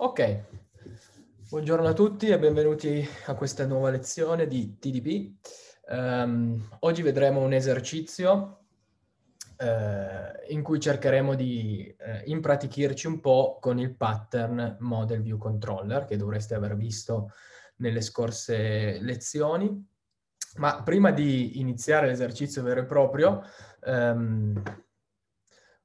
Ok, buongiorno a tutti e benvenuti a questa nuova lezione di TDP. Um, ehm, oggi vedremo un esercizio uh, in cui cercheremo di uh, impratichirci un po' con il pattern Model View Controller che dovreste aver visto nelle scorse lezioni. Ma prima di iniziare l'esercizio vero e proprio, um,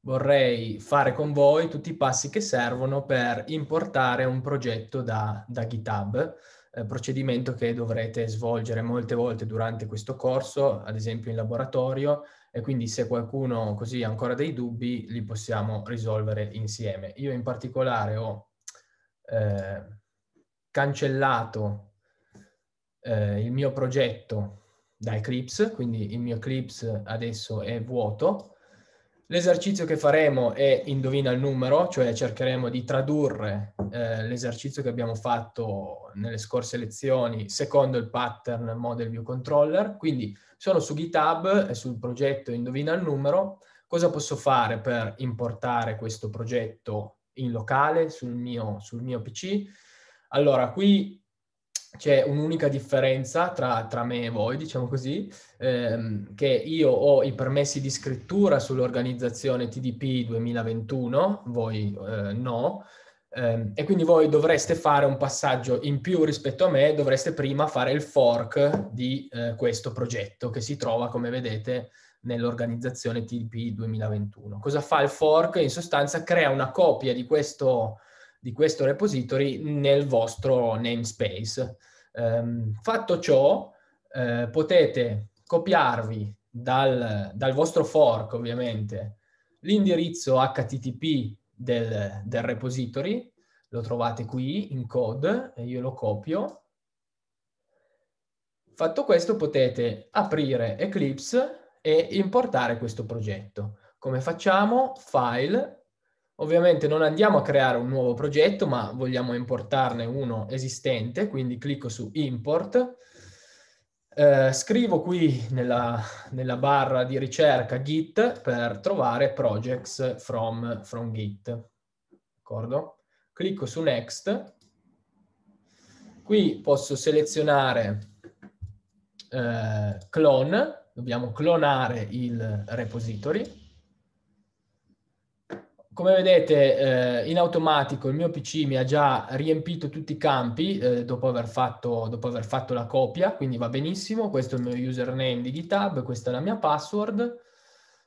vorrei fare con voi tutti i passi che servono per importare un progetto da, da GitHub, eh, procedimento che dovrete svolgere molte volte durante questo corso, ad esempio in laboratorio, e quindi se qualcuno così ha ancora dei dubbi li possiamo risolvere insieme. Io in particolare ho eh, cancellato eh, il mio progetto da Eclipse, quindi il mio Eclipse adesso è vuoto, L'esercizio che faremo è indovina il numero, cioè cercheremo di tradurre eh, l'esercizio che abbiamo fatto nelle scorse lezioni secondo il pattern Model View Controller. Quindi sono su GitHub e sul progetto indovina il numero. Cosa posso fare per importare questo progetto in locale sul mio, sul mio PC? Allora, qui c'è un'unica differenza tra, tra, me e voi, diciamo così, ehm, che io ho i permessi di scrittura sull'organizzazione TDP 2021, voi eh, no, ehm, e quindi voi dovreste fare un passaggio in più rispetto a me, dovreste prima fare il fork di eh, questo progetto che si trova, come vedete, nell'organizzazione TDP 2021. Cosa fa il fork? In sostanza crea una copia di questo progetto di questo repository nel vostro namespace. Um, fatto ciò, eh, potete copiarvi dal, dal, vostro fork, ovviamente, l'indirizzo http del, del repository, lo trovate qui in code, e io lo copio, Fatto questo potete aprire Eclipse e importare questo progetto. Come facciamo? File, Ovviamente non andiamo a creare un nuovo progetto, ma vogliamo importarne uno esistente, quindi clicco su import. Eh, scrivo qui nella, nella, barra di ricerca git per trovare projects from, from git. D'accordo? Clicco su next. Qui posso selezionare eh, clone, dobbiamo clonare il repository come vedete eh, in automatico il mio PC mi ha già riempito tutti i campi eh, dopo, aver fatto, dopo, aver fatto, la copia, quindi va benissimo. Questo è il mio username di GitHub, questa è la mia password.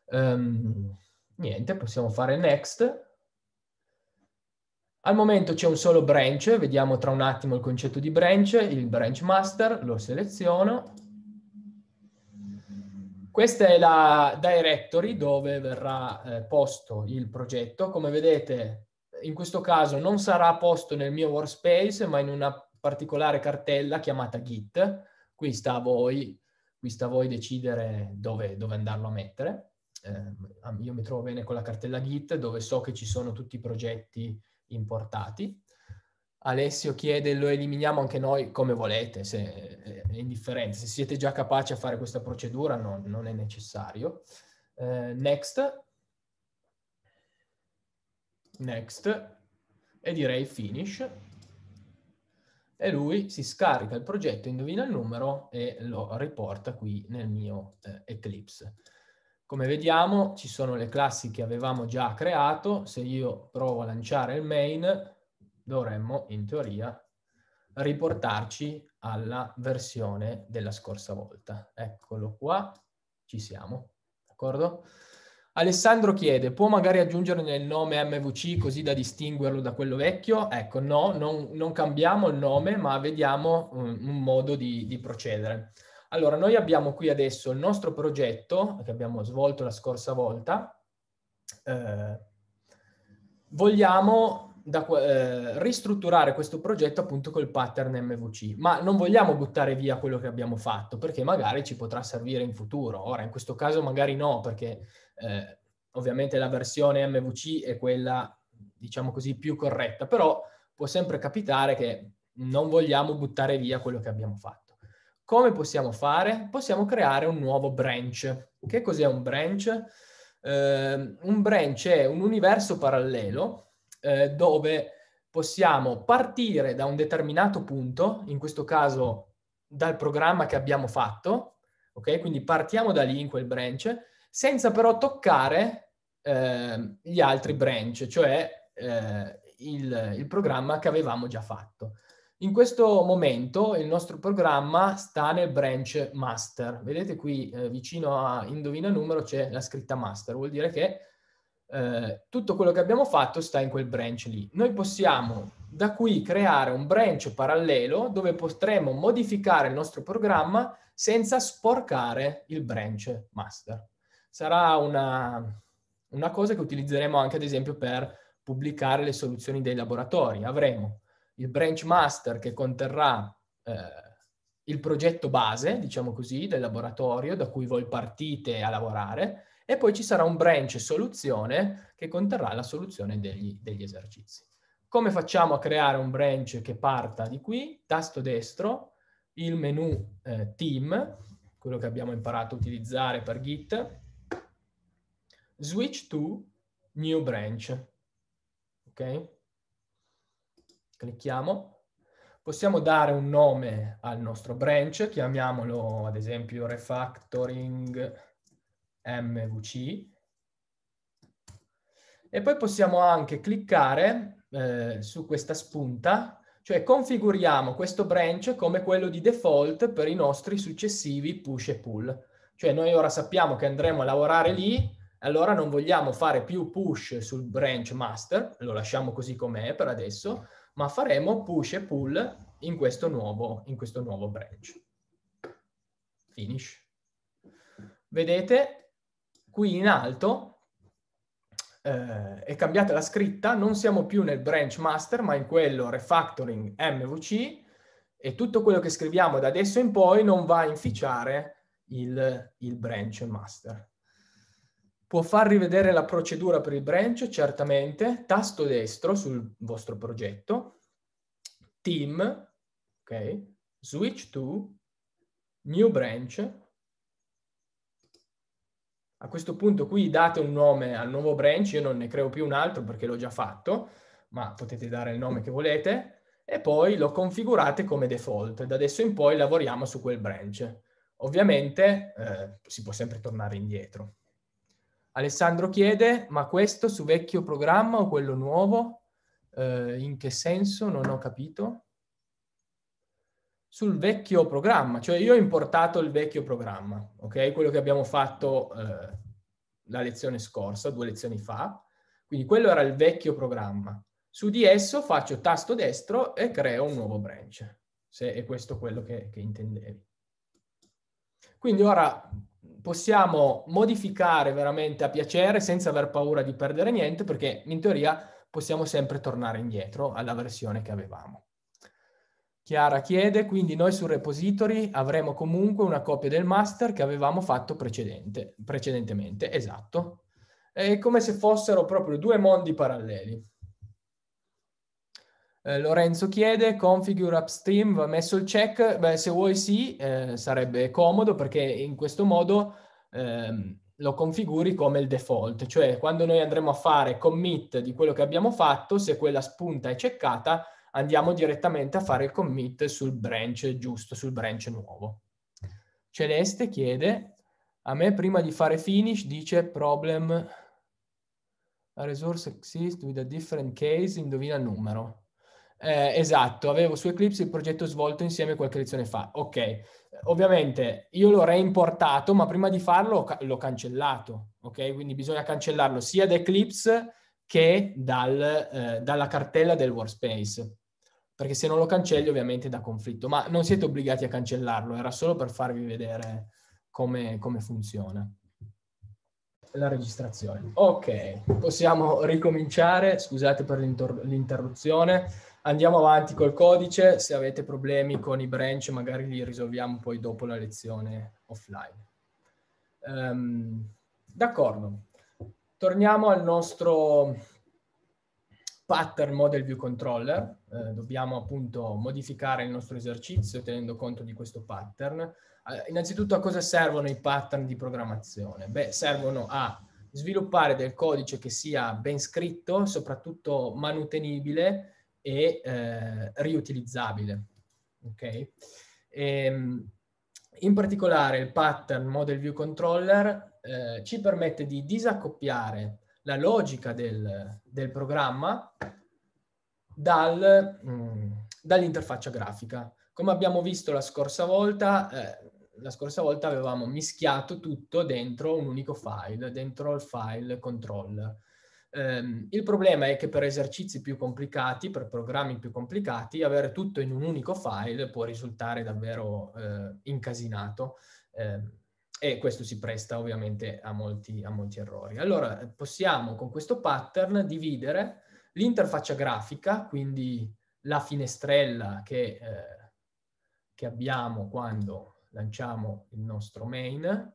Um, niente, possiamo fare next. Al momento c'è un solo branch, vediamo tra un attimo il concetto di branch, il branch master, lo seleziono questa è la directory dove verrà eh, posto il progetto. Come vedete, in questo caso non sarà posto nel mio workspace, ma in una particolare cartella chiamata Git. Qui sta a voi, sta a voi decidere dove, dove, andarlo a mettere. Eh, io mi trovo bene con la cartella Git, dove so che ci sono tutti i progetti importati. Alessio chiede, lo eliminiamo anche noi come volete, se è indifferente. Se siete già capaci a fare questa procedura no, non è necessario. Eh, next. Next. E direi finish. E lui si scarica il progetto, indovina il numero e lo riporta qui nel mio eh, Eclipse. Come vediamo ci sono le classi che avevamo già creato. Se io provo a lanciare il main dovremmo in teoria riportarci alla versione della scorsa volta. Eccolo qua, ci siamo, d'accordo? Alessandro chiede, può magari aggiungere nel nome MVC così da distinguerlo da quello vecchio? Ecco, no, non, non cambiamo il nome, ma vediamo un, um, un modo di, di, procedere. Allora, noi abbiamo qui adesso il nostro progetto che abbiamo svolto la scorsa volta. Eh, vogliamo da, eh, ristrutturare questo progetto appunto col pattern MVC, ma non vogliamo buttare via quello che abbiamo fatto perché magari ci potrà servire in futuro. Ora, in questo caso magari no, perché eh, ovviamente la versione MVC è quella, diciamo così, più corretta, però può sempre capitare che non vogliamo buttare via quello che abbiamo fatto. Come possiamo fare? Possiamo creare un nuovo branch. Che cos'è un branch? Eh, un branch è un universo parallelo eh, dove possiamo partire da un determinato punto, in questo caso dal programma che abbiamo fatto, ok? Quindi partiamo da lì in quel branch, senza però toccare eh, gli altri branch, cioè eh, il, il programma che avevamo già fatto. In questo momento il nostro programma sta nel branch master. Vedete qui eh, vicino a indovina numero c'è la scritta master, vuol dire che eh, tutto quello che abbiamo fatto sta in quel branch lì. Noi possiamo da qui creare un branch parallelo dove potremo modificare il nostro programma senza sporcare il branch master. Sarà una, una cosa che utilizzeremo anche ad esempio per pubblicare le soluzioni dei laboratori. Avremo il branch master che conterrà eh, il progetto base, diciamo così, del laboratorio da cui voi partite a lavorare, e poi ci sarà un branch soluzione che conterrà la soluzione degli, degli esercizi. Come facciamo a creare un branch che parta di qui? Tasto destro, il menu eh, team, quello che abbiamo imparato a utilizzare per Git, switch to new branch. Ok? Clicchiamo. Possiamo dare un nome al nostro branch, chiamiamolo ad esempio refactoring MVC e poi possiamo anche cliccare eh, su questa spunta, cioè configuriamo questo branch come quello di default per i nostri successivi push e pull. Cioè noi ora sappiamo che andremo a lavorare lì, allora non vogliamo fare più push sul branch master, lo lasciamo così com'è per adesso, ma faremo push e pull in questo nuovo, in questo nuovo branch. Finish. Vedete, qui in alto eh, è cambiata la scritta, non siamo più nel branch master ma in quello refactoring MVC e tutto quello che scriviamo da adesso in poi non va a inficiare il, il branch master. Può far rivedere la procedura per il branch? Certamente. Tasto destro sul vostro progetto. Team, ok? Switch to, New branch, a questo punto qui date un nome al nuovo branch, io non ne creo più un altro perché l'ho già fatto, ma potete dare il nome che volete, e poi lo configurate come default. Da adesso in poi lavoriamo su quel branch. Ovviamente eh, si può sempre tornare indietro. Alessandro chiede, ma questo su vecchio programma o quello nuovo? Eh, in che senso? Non ho capito sul vecchio programma, cioè io ho importato il vecchio programma, ok? Quello che abbiamo fatto eh, la lezione scorsa, due lezioni fa, quindi quello era il vecchio programma. Su di esso faccio tasto destro e creo un nuovo branch, se è questo quello che, che intendevi. Quindi ora possiamo modificare veramente a piacere senza aver paura di perdere niente perché in teoria possiamo sempre tornare indietro alla versione che avevamo. Chiara chiede, quindi noi sul repository avremo comunque una copia del master che avevamo fatto precedente, precedentemente, esatto. È come se fossero proprio due mondi paralleli. Eh, Lorenzo chiede, configure upstream, va messo il check? Beh, se vuoi sì, eh, sarebbe comodo perché in questo modo ehm, lo configuri come il default, cioè quando noi andremo a fare commit di quello che abbiamo fatto, se quella spunta è checkata, andiamo direttamente a fare il commit sul branch giusto, sul branch nuovo. Celeste chiede, a me prima di fare finish dice problem a resource exists with a different case, indovina il numero. Eh, esatto, avevo su Eclipse il progetto svolto insieme qualche lezione fa. Ok, ovviamente io l'ho reimportato, ma prima di farlo l'ho cancellato. Ok, quindi bisogna cancellarlo sia da Eclipse che dal, eh, dalla cartella del workspace perché se non lo cancelli ovviamente dà conflitto, ma non siete obbligati a cancellarlo, era solo per farvi vedere come, come funziona la registrazione. Ok, possiamo ricominciare, scusate per l'inter- l'interruzione, andiamo avanti col codice, se avete problemi con i branch magari li risolviamo poi dopo la lezione offline. Um, d'accordo, torniamo al nostro pattern model view controller, eh, dobbiamo appunto modificare il nostro esercizio tenendo conto di questo pattern. Eh, innanzitutto a cosa servono i pattern di programmazione? Beh, servono a sviluppare del codice che sia ben scritto, soprattutto manutenibile e eh, riutilizzabile. Okay? E, ehm, in particolare il pattern model view controller eh, ci permette di disaccoppiare la logica del, del programma dal, mm, dall'interfaccia grafica. Come abbiamo visto la scorsa volta, eh, la scorsa volta avevamo mischiato tutto dentro un unico file, dentro il file controller. Um, il problema è che per esercizi più complicati, per programmi più complicati, avere tutto in un unico file può risultare davvero eh, incasinato. Eh, e questo si presta ovviamente a molti, a molti errori. Allora possiamo con questo pattern dividere l'interfaccia grafica, quindi la finestrella che, eh, che abbiamo quando lanciamo il nostro main,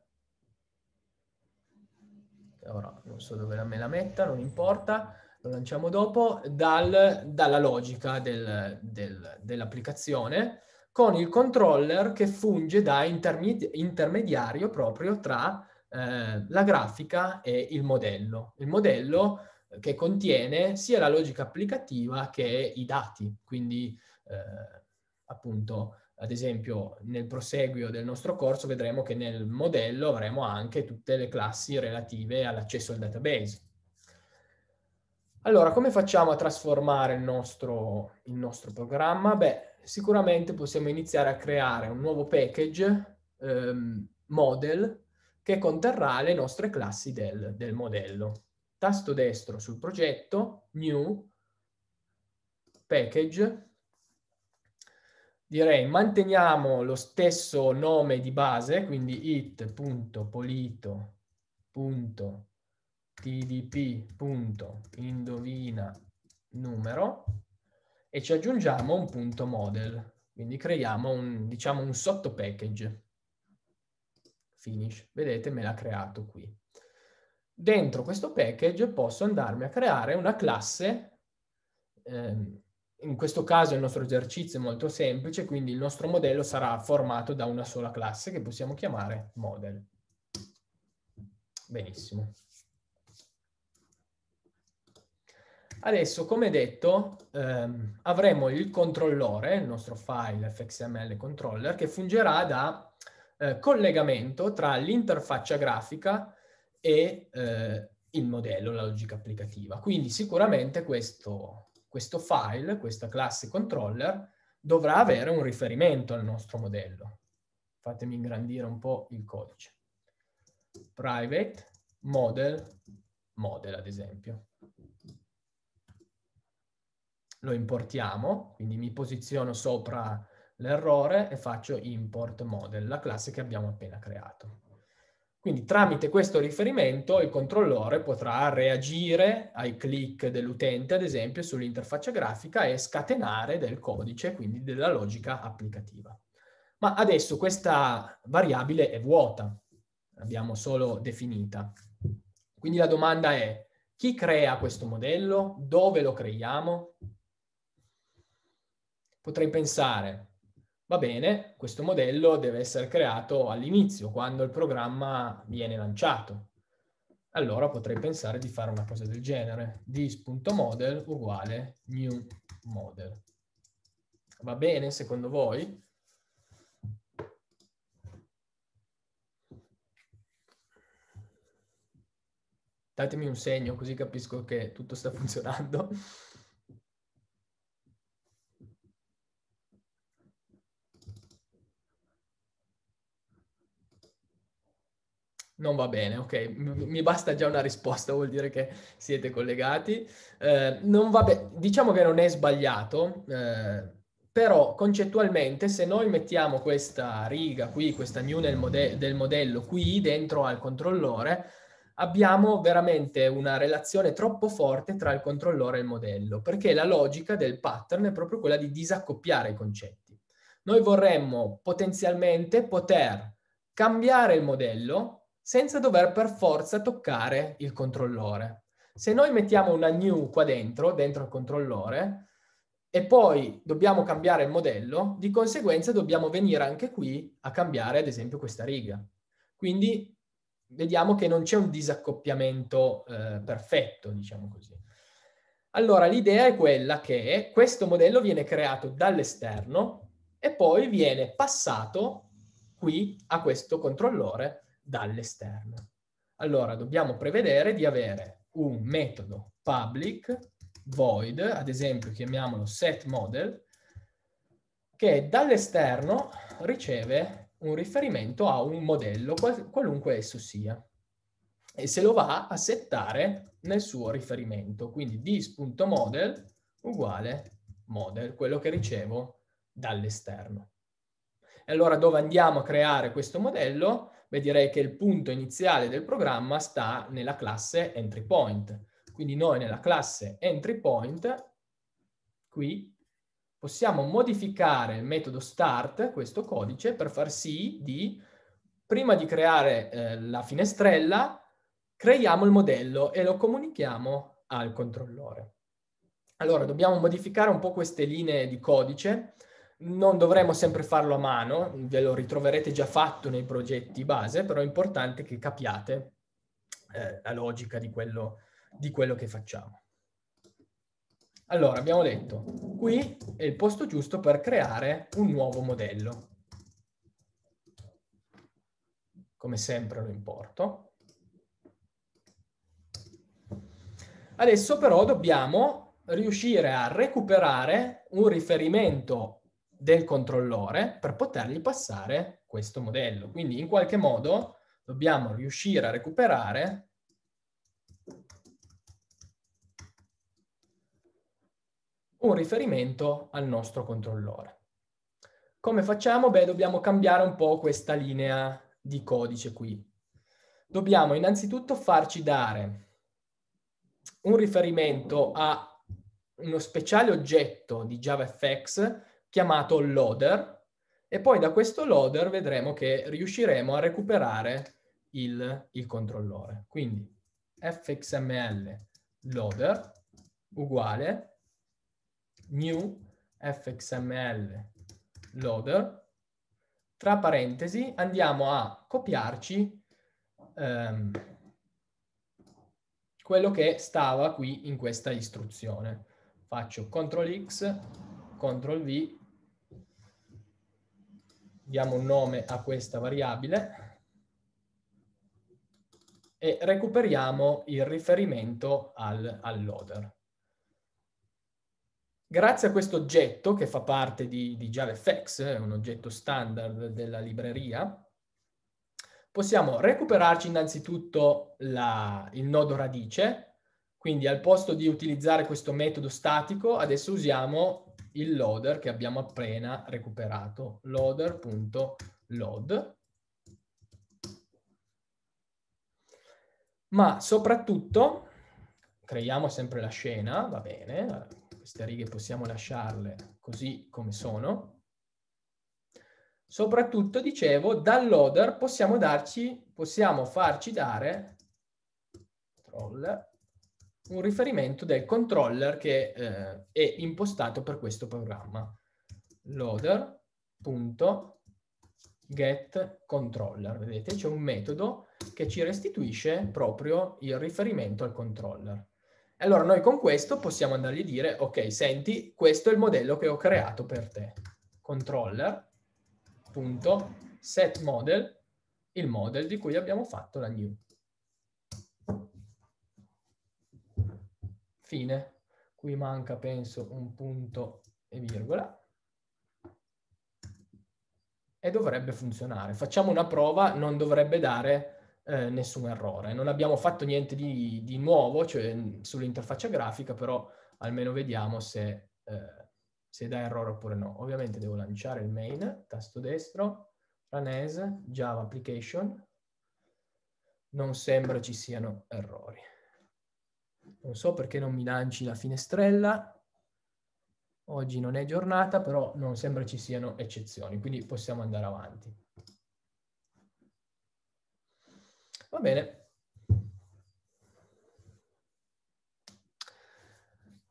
ora non so dove me la metta, non importa, lo lanciamo dopo, dal, dalla logica del, del, dell'applicazione con il controller che funge da intermedi- intermediario proprio tra eh, la grafica e il modello. Il modello eh, che contiene sia la logica applicativa che i dati, quindi eh, appunto ad esempio nel proseguio del nostro corso vedremo che nel modello avremo anche tutte le classi relative all'accesso al database. Allora, come facciamo a trasformare il nostro, il nostro programma? Beh, sicuramente possiamo iniziare a creare un nuovo package ehm, model che conterrà le nostre classi del, del modello. Tasto destro sul progetto, new, package, direi manteniamo lo stesso nome di base, quindi it.polito.tdp.indovina numero, e ci aggiungiamo un punto model. Quindi creiamo un, diciamo, un sotto package. Finish. Vedete, me l'ha creato qui. Dentro questo package posso andarmi a creare una classe. Eh, in questo caso il nostro esercizio è molto semplice, quindi il nostro modello sarà formato da una sola classe che possiamo chiamare model. Benissimo. Adesso, come detto, ehm, avremo il controllore, il nostro file fxml controller, che fungerà da eh, collegamento tra l'interfaccia grafica e eh, il modello, la logica applicativa. Quindi sicuramente questo, questo file, questa classe controller, dovrà avere un riferimento al nostro modello. Fatemi ingrandire un po' il codice. Private model model, ad esempio lo importiamo, quindi mi posiziono sopra l'errore e faccio import model, la classe che abbiamo appena creato. Quindi tramite questo riferimento il controllore potrà reagire ai click dell'utente, ad esempio, sull'interfaccia grafica e scatenare del codice, quindi della logica applicativa. Ma adesso questa variabile è vuota, l'abbiamo solo definita. Quindi la domanda è, chi crea questo modello? Dove lo creiamo? potrei pensare, va bene, questo modello deve essere creato all'inizio, quando il programma viene lanciato. Allora potrei pensare di fare una cosa del genere, dis.model uguale new model. Va bene secondo voi? Datemi un segno così capisco che tutto sta funzionando. non va bene, ok? Mi basta già una risposta, vuol dire che siete collegati. Eh, non va be- diciamo che non è sbagliato, eh, però concettualmente se noi mettiamo questa riga qui, questa new mode- del modello qui dentro al controllore, abbiamo veramente una relazione troppo forte tra il controllore e il modello, perché la logica del pattern è proprio quella di disaccoppiare i concetti. Noi vorremmo potenzialmente poter cambiare il modello senza dover per forza toccare il controllore. Se noi mettiamo una new qua dentro, dentro il controllore, e poi dobbiamo cambiare il modello, di conseguenza dobbiamo venire anche qui a cambiare ad esempio questa riga. Quindi vediamo che non c'è un disaccoppiamento eh, perfetto, diciamo così. Allora l'idea è quella che questo modello viene creato dall'esterno e poi viene passato qui a questo controllore dall'esterno. Allora dobbiamo prevedere di avere un metodo public void, ad esempio chiamiamolo setModel, che dall'esterno riceve un riferimento a un modello, qualunque esso sia, e se lo va a settare nel suo riferimento. Quindi dis.model uguale model, quello che ricevo dall'esterno. E allora dove andiamo a creare questo modello? Beh, direi che il punto iniziale del programma sta nella classe entry point. Quindi noi nella classe entry point, qui, possiamo modificare il metodo start, questo codice, per far sì di, prima di creare eh, la finestrella, creiamo il modello e lo comunichiamo al controllore. Allora, dobbiamo modificare un po' queste linee di codice, non dovremmo sempre farlo a mano, ve lo ritroverete già fatto nei progetti base, però è importante che capiate eh, la logica di quello, di quello che facciamo. Allora, abbiamo detto, qui è il posto giusto per creare un nuovo modello. Come sempre lo importo. Adesso però dobbiamo riuscire a recuperare un riferimento del controllore per potergli passare questo modello. Quindi in qualche modo dobbiamo riuscire a recuperare un riferimento al nostro controllore. Come facciamo? Beh, dobbiamo cambiare un po' questa linea di codice qui. Dobbiamo innanzitutto farci dare un riferimento a uno speciale oggetto di JavaFX chiamato loader e poi da questo loader vedremo che riusciremo a recuperare il, il controllore. Quindi fxml loader uguale new fxml loader tra parentesi andiamo a copiarci ehm, quello che stava qui in questa istruzione. Faccio CTRL X, CTRL V diamo un nome a questa variabile e recuperiamo il riferimento al, al loader. Grazie a questo oggetto che fa parte di, di JavaFX, è un oggetto standard della libreria, possiamo recuperarci innanzitutto la, il nodo radice, quindi al posto di utilizzare questo metodo statico, adesso usiamo il loader che abbiamo appena recuperato, loader.load. Ma soprattutto, creiamo sempre la scena, va bene, queste righe possiamo lasciarle così come sono. Soprattutto, dicevo, dal loader possiamo, darci, possiamo farci dare, control, un riferimento del controller che eh, è impostato per questo programma. Loader.getController. Vedete, c'è un metodo che ci restituisce proprio il riferimento al controller. Allora noi con questo possiamo andargli a dire, ok, senti, questo è il modello che ho creato per te. Controller.setModel, il model di cui abbiamo fatto la new. fine, qui manca penso un punto e virgola, e dovrebbe funzionare. Facciamo una prova, non dovrebbe dare eh, nessun errore. Non abbiamo fatto niente di, di nuovo cioè, sull'interfaccia grafica, però almeno vediamo se, eh, se dà errore oppure no. Ovviamente devo lanciare il main, tasto destro, Ranes, Java Application, non sembra ci siano errori. Non so perché non mi lanci la finestrella. Oggi non è giornata, però non sembra ci siano eccezioni, quindi possiamo andare avanti. Va bene.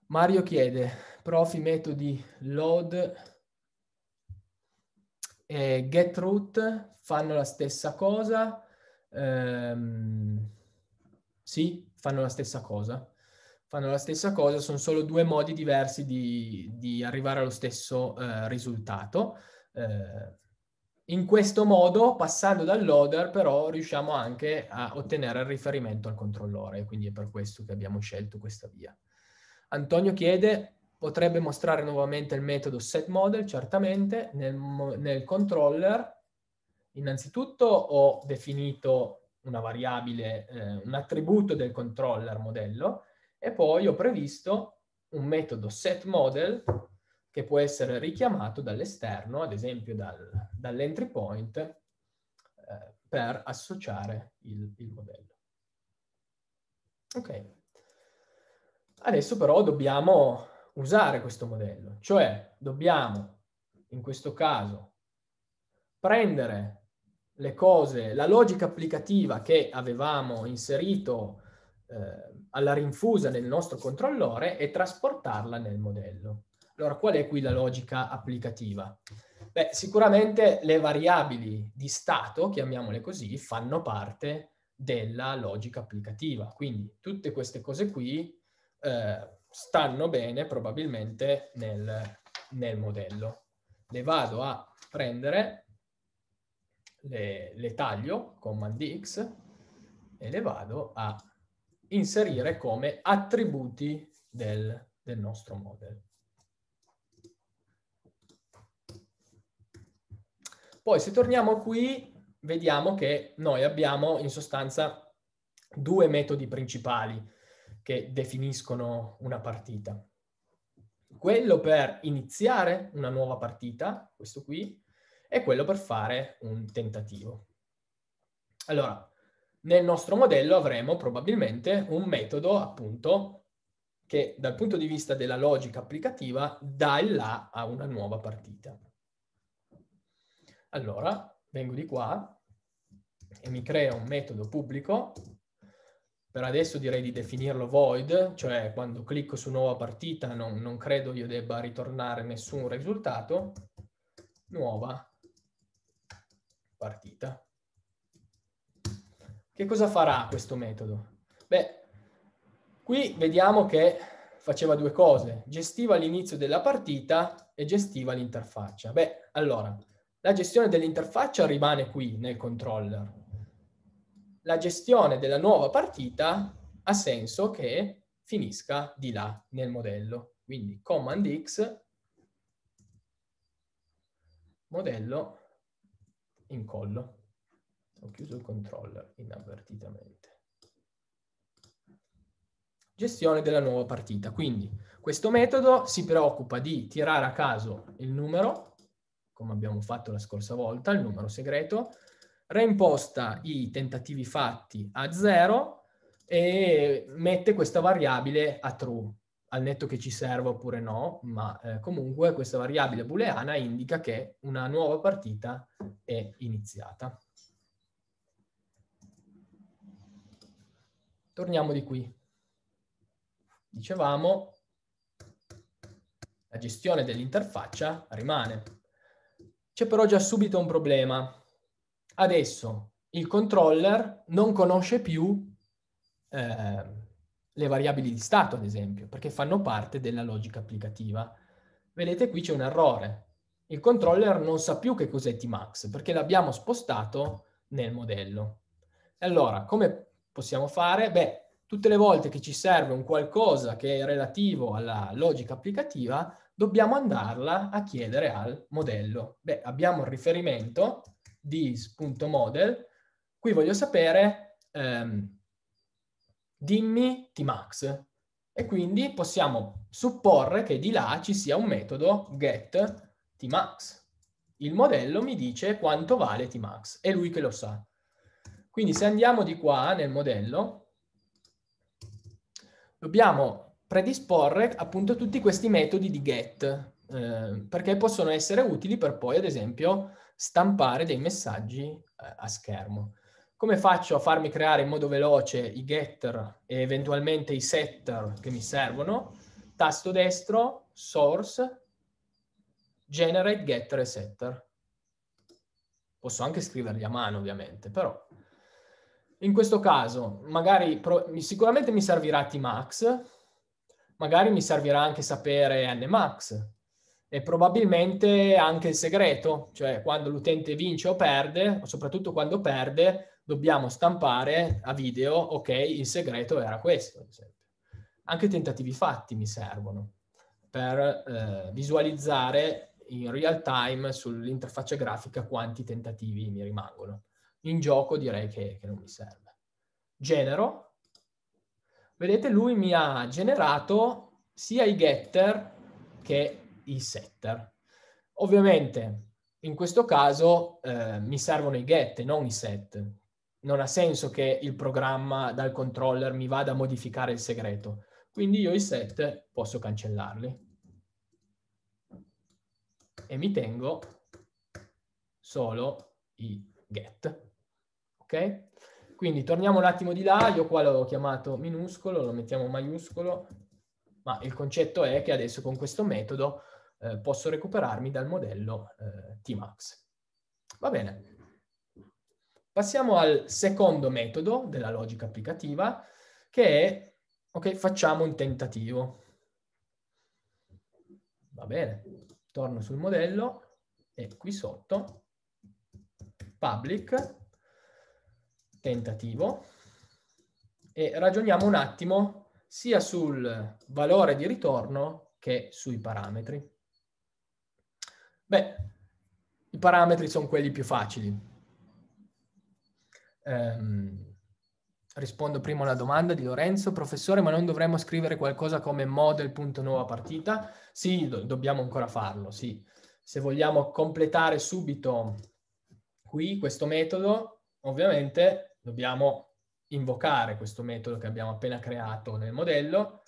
Mario chiede, prof, metodi load e getRoot fanno la stessa cosa? Ehm, sì, fanno la stessa cosa fanno la stessa cosa, sono solo due modi diversi di, di arrivare allo stesso eh, risultato. Eh, in questo modo, passando dal loader, però, riusciamo anche a ottenere il riferimento al controllore, quindi è per questo che abbiamo scelto questa via. Antonio chiede, potrebbe mostrare nuovamente il metodo setModel, certamente, nel, nel controller. Innanzitutto ho definito una variabile, eh, un attributo del controller modello, e poi ho previsto un metodo setModel che può essere richiamato dall'esterno, ad esempio dal, dall'entry point, eh, per associare il, il modello. Ok. Adesso però dobbiamo usare questo modello, cioè dobbiamo in questo caso prendere le cose, la logica applicativa che avevamo inserito eh, alla rinfusa nel nostro controllore e trasportarla nel modello. Allora, qual è qui la logica applicativa? Beh, sicuramente le variabili di stato, chiamiamole così, fanno parte della logica applicativa. Quindi tutte queste cose qui eh, stanno bene probabilmente nel, nel, modello. Le vado a prendere, le, le taglio, command X, e le vado a inserire come attributi del, del nostro model. Poi se torniamo qui vediamo che noi abbiamo in sostanza due metodi principali che definiscono una partita. Quello per iniziare una nuova partita, questo qui, e quello per fare un tentativo. Allora, nel nostro modello avremo probabilmente un metodo appunto che dal punto di vista della logica applicativa dà il là a una nuova partita. Allora, vengo di qua e mi creo un metodo pubblico, per adesso direi di definirlo void, cioè quando clicco su nuova partita non, non credo io debba ritornare nessun risultato, nuova partita. Che cosa farà questo metodo? Beh, qui vediamo che faceva due cose, gestiva l'inizio della partita e gestiva l'interfaccia. Beh, allora, la gestione dell'interfaccia rimane qui nel controller. La gestione della nuova partita ha senso che finisca di là nel modello. Quindi command X, modello, incollo. Ho chiuso il controller inavvertitamente. Gestione della nuova partita. Quindi questo metodo si preoccupa di tirare a caso il numero, come abbiamo fatto la scorsa volta, il numero segreto, reimposta i tentativi fatti a 0 e mette questa variabile a true, al netto che ci serva oppure no, ma eh, comunque questa variabile booleana indica che una nuova partita è iniziata. Torniamo di qui. Dicevamo, la gestione dell'interfaccia rimane. C'è però già subito un problema. Adesso il controller non conosce più eh, le variabili di stato, ad esempio, perché fanno parte della logica applicativa. Vedete qui c'è un errore. Il controller non sa più che cos'è tmax, perché l'abbiamo spostato nel modello. Allora, come possiamo fare? Beh, tutte le volte che ci serve un qualcosa che è relativo alla logica applicativa, dobbiamo andarla a chiedere al modello. Beh, abbiamo il riferimento this.model. qui voglio sapere ehm, dimmi tmax e quindi possiamo supporre che di là ci sia un metodo get tmax. Il modello mi dice quanto vale tmax, è lui che lo sa. Quindi se andiamo di qua nel modello, dobbiamo predisporre appunto tutti questi metodi di get, eh, perché possono essere utili per poi, ad esempio, stampare dei messaggi eh, a schermo. Come faccio a farmi creare in modo veloce i getter e eventualmente i setter che mi servono? Tasto destro, source, generate getter e setter. Posso anche scriverli a mano, ovviamente, però in questo caso, magari pro- sicuramente mi servirà Tmax, magari mi servirà anche sapere Nmax e probabilmente anche il segreto, cioè quando l'utente vince o perde, o soprattutto quando perde, dobbiamo stampare a video, ok, il segreto era questo, ad esempio. Anche tentativi fatti mi servono per eh, visualizzare in real time sull'interfaccia grafica quanti tentativi mi rimangono in gioco direi che, che non mi serve. Genero. Vedete, lui mi ha generato sia i getter che i setter. Ovviamente in questo caso eh, mi servono i get non i set. Non ha senso che il programma dal controller mi vada a modificare il segreto. Quindi io i set posso cancellarli. E mi tengo solo i get ok? Quindi torniamo un attimo di là, io qua l'ho chiamato minuscolo, lo mettiamo maiuscolo, ma il concetto è che adesso con questo metodo eh, posso recuperarmi dal modello eh, Tmax. Va bene. Passiamo al secondo metodo della logica applicativa, che è, ok, facciamo un tentativo. Va bene, torno sul modello e qui sotto, public, tentativo e ragioniamo un attimo sia sul valore di ritorno che sui parametri. Beh, i parametri sono quelli più facili. Ehm, rispondo prima alla domanda di Lorenzo. Professore, ma non dovremmo scrivere qualcosa come model.nuova partita? Sì, do- dobbiamo ancora farlo, sì. Se vogliamo completare subito qui questo metodo, ovviamente dobbiamo invocare questo metodo che abbiamo appena creato nel modello,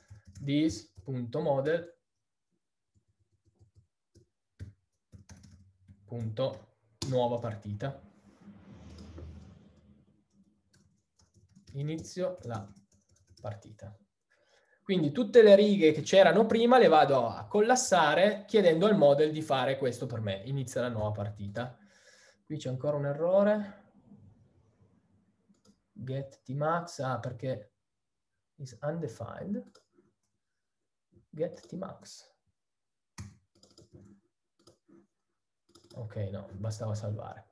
this.model.nuova partita. Inizio la partita. Quindi tutte le righe che c'erano prima le vado a collassare chiedendo al model di fare questo per me. Inizia la nuova partita. Qui c'è ancora un errore get tmax, ah, perché is undefined, get tmax. Ok, no, bastava salvare.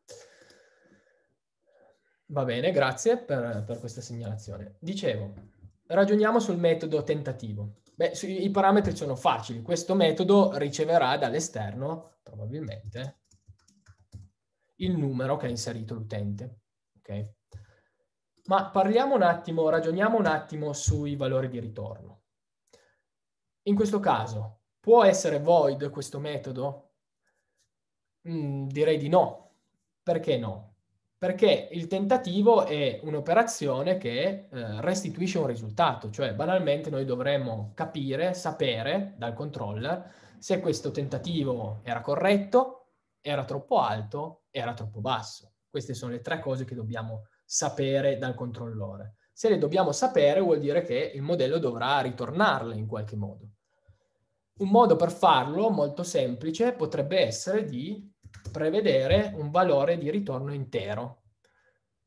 Va bene, grazie per, per questa segnalazione. Dicevo, ragioniamo sul metodo tentativo. Beh, i parametri sono facili. Questo metodo riceverà dall'esterno, probabilmente, il numero che ha inserito l'utente. Okay? Ma parliamo un attimo, ragioniamo un attimo sui valori di ritorno. In questo caso, può essere void questo metodo? Mm, direi di no. Perché no? Perché il tentativo è un'operazione che eh, restituisce un risultato, cioè banalmente noi dovremmo capire, sapere dal controller se questo tentativo era corretto, era troppo alto, era troppo basso. Queste sono le tre cose che dobbiamo sapere dal controllore. Se le dobbiamo sapere vuol dire che il modello dovrà ritornarle in qualche modo. Un modo per farlo, molto semplice, potrebbe essere di prevedere un valore di ritorno intero.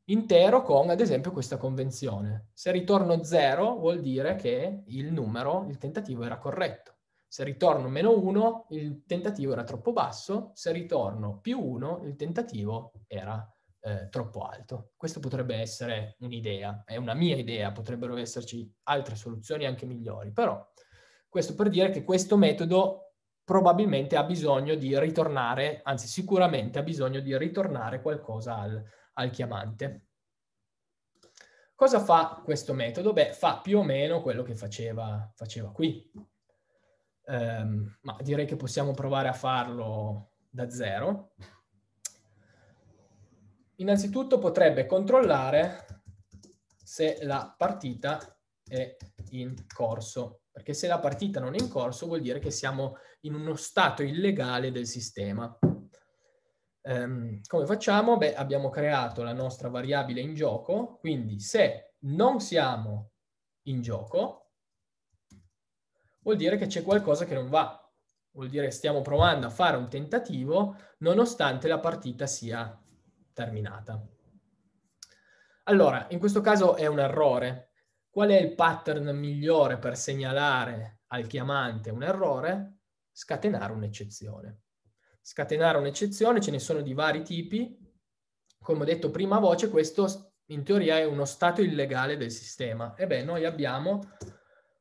Intero con, ad esempio, questa convenzione. Se ritorno 0 vuol dire che il numero, il tentativo era corretto. Se ritorno meno 1, il tentativo era troppo basso. Se ritorno più 1, il tentativo era eh, troppo alto. Questo potrebbe essere un'idea, è una mia idea, potrebbero esserci altre soluzioni anche migliori, però questo per dire che questo metodo probabilmente ha bisogno di ritornare, anzi sicuramente ha bisogno di ritornare qualcosa al, al chiamante. Cosa fa questo metodo? Beh, fa più o meno quello che faceva, faceva qui. Um, ma direi che possiamo provare a farlo da zero innanzitutto potrebbe controllare se la partita è in corso, perché se la partita non è in corso vuol dire che siamo in uno stato illegale del sistema. Um, come facciamo? Beh, abbiamo creato la nostra variabile in gioco, quindi se non siamo in gioco, vuol dire che c'è qualcosa che non va. Vuol dire che stiamo provando a fare un tentativo nonostante la partita sia terminata. Allora, in questo caso è un errore. Qual è il pattern migliore per segnalare al chiamante un errore? Scatenare un'eccezione. Scatenare un'eccezione ce ne sono di vari tipi. Come ho detto prima voce, questo in teoria è uno stato illegale del sistema. Ebbene, noi abbiamo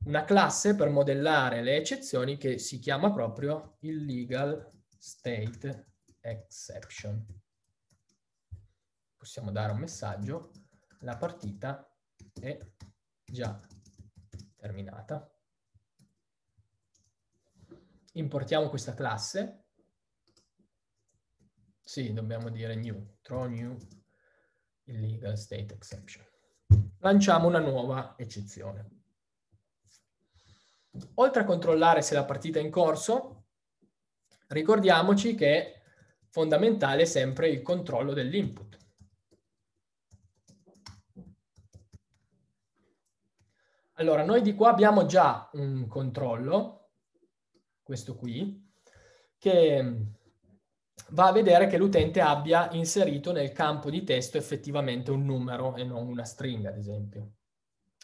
una classe per modellare le eccezioni che si chiama proprio illegal state exception possiamo dare un messaggio, la partita è già terminata. Importiamo questa classe. Sì, dobbiamo dire new, throw new illegal state exception. Lanciamo una nuova eccezione. Oltre a controllare se la partita è in corso, ricordiamoci che è fondamentale sempre il controllo dell'input. Allora, noi di qua abbiamo già un controllo, questo qui, che mm, va a vedere che l'utente abbia inserito nel campo di testo effettivamente un numero e non una stringa, ad esempio.